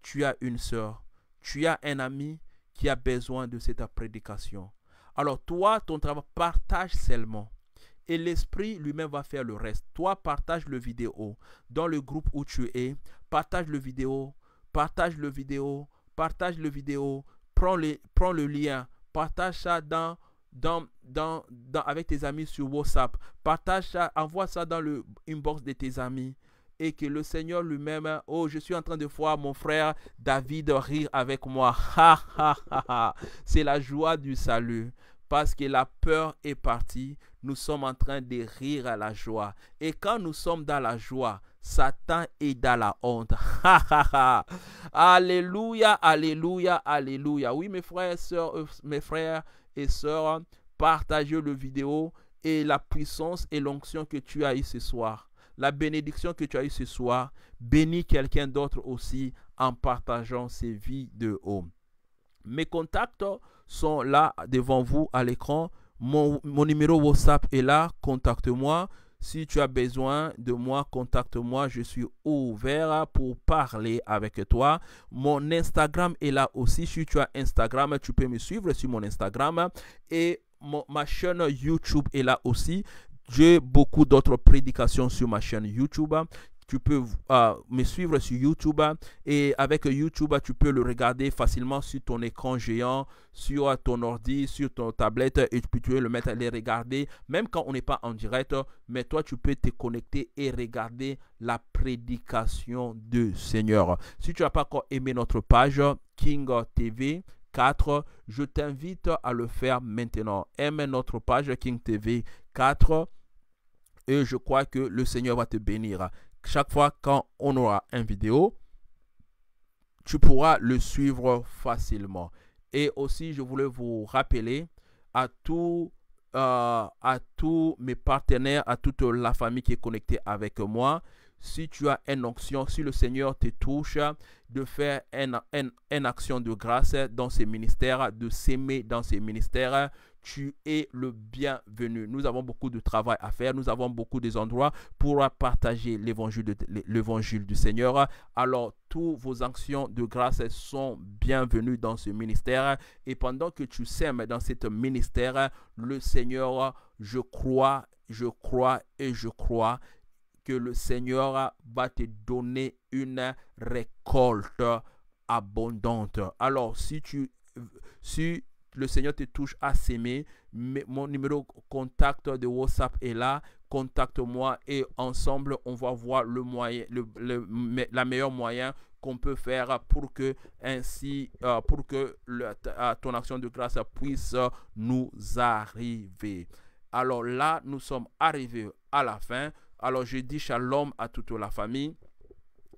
tu as une soeur, tu as un ami qui a besoin de cette prédication. Alors toi, ton travail, partage seulement. Et l'esprit lui-même va faire le reste. Toi, partage le vidéo dans le groupe où tu es. Partage le vidéo, partage le vidéo, partage le vidéo. Prends, le lien, partage ça dans avec tes amis sur WhatsApp. Partage ça, envoie ça dans le inbox de tes amis. Et que le Seigneur lui-même, oh, je suis en train de voir mon frère David rire avec moi. <laughs> ha. C'est la joie du salut. Parce que la peur est partie, nous sommes en train de rire à la joie. Et quand nous sommes dans la joie, Satan est dans la honte. <laughs> alléluia, alléluia, alléluia. Oui, mes frères et sœurs, euh, mes frères et sœurs, partagez le vidéo et la puissance et l'onction que tu as eu ce soir, la bénédiction que tu as eu ce soir, bénis quelqu'un d'autre aussi en partageant ces vidéos. Mes contacts sont là devant vous à l'écran. Mon, numéro WhatsApp est là. Contacte-moi. Si tu as besoin de moi, contacte-moi. Je suis ouvert pour parler avec toi. Mon Instagram est là aussi. Si tu as Instagram, tu peux me suivre sur mon Instagram. Et ma chaîne YouTube est là aussi. J'ai beaucoup d'autres prédications sur ma chaîne YouTube tu peux ah, me suivre sur YouTube et avec YouTube, tu peux le regarder facilement sur ton écran géant, sur ton ordi, sur ton tablette et tu peux le mettre, à les regarder, même quand on n'est pas en direct, mais toi, tu peux te connecter et regarder la prédication du Seigneur. Si tu n'as pas encore aimé notre page King TV, 4, je t'invite à le faire maintenant. Aime notre page King TV 4 et je crois que le Seigneur va te bénir chaque fois quand on aura une vidéo, tu pourras le suivre facilement. Et aussi, je voulais vous rappeler à tous euh, à tous mes partenaires, à toute la famille qui est connectée avec moi. Si tu as une option, si le Seigneur te touche, de faire une, une action de grâce dans ses ministères, de s'aimer dans ses ministères, tu es le bienvenu. Nous avons beaucoup de travail à faire. Nous avons beaucoup d'endroits pour partager l'évangile du Seigneur. Alors, toutes vos actions de grâce sont bienvenues dans ce ministère. Et pendant que tu sèmes dans ce ministère, le Seigneur, je crois, je crois et je crois que le Seigneur va te donner une récolte abondante. Alors, si tu, si le Seigneur te touche à s'aimer. Mon numéro contact de WhatsApp est là. Contacte-moi et ensemble, on va voir le moyen, le, le, la moyen qu'on peut faire pour que ainsi, euh, pour que le, euh, ton action de grâce puisse nous arriver. Alors là, nous sommes arrivés à la fin. Alors je dis shalom à toute la famille.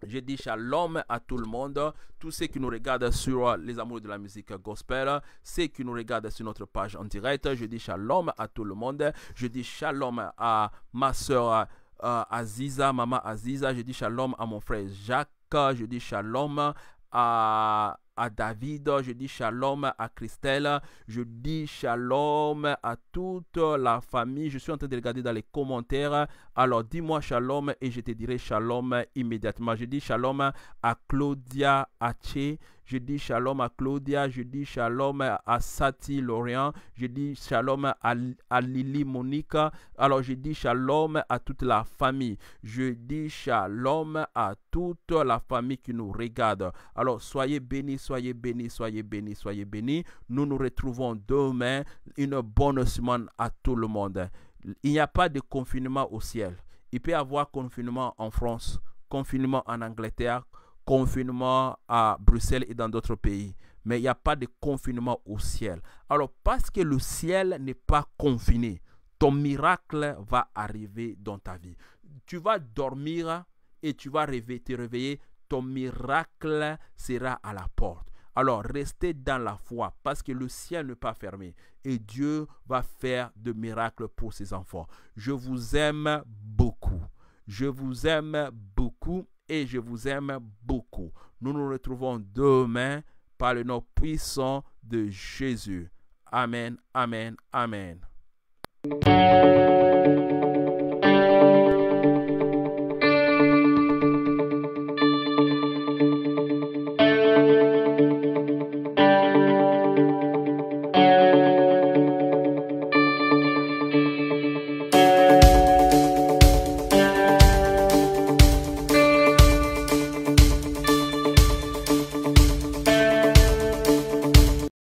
Je dis shalom à tout le monde, tous ceux qui nous regardent sur les amours de la musique gospel, ceux qui nous regardent sur notre page en direct. Je dis shalom à tout le monde. Je dis shalom à ma soeur euh, Aziza, maman Aziza. Je dis shalom à mon frère Jacques. Je dis shalom à à David, je dis shalom à Christelle, je dis shalom à toute la famille. Je suis en train de regarder dans les commentaires. Alors dis-moi shalom et je te dirai shalom immédiatement. Je dis shalom à Claudia Haché. Je dis shalom à Claudia, je dis shalom à Sati Lorient, je dis shalom à, à Lily Monica Alors je dis shalom à toute la famille. Je dis shalom à toute la famille qui nous regarde. Alors soyez bénis Soyez bénis, soyez bénis, soyez bénis. Nous nous retrouvons demain. Une bonne semaine à tout le monde. Il n'y a pas de confinement au ciel. Il peut y avoir confinement en France, confinement en Angleterre, confinement à Bruxelles et dans d'autres pays. Mais il n'y a pas de confinement au ciel. Alors parce que le ciel n'est pas confiné, ton miracle va arriver dans ta vie. Tu vas dormir et tu vas rêver, te réveiller ton miracle sera à la porte. Alors, restez dans la foi parce que le ciel n'est pas fermé et Dieu va faire de miracles pour ses enfants. Je vous aime beaucoup. Je vous aime beaucoup et je vous aime beaucoup. Nous nous retrouvons demain par le nom puissant de Jésus. Amen, amen, amen.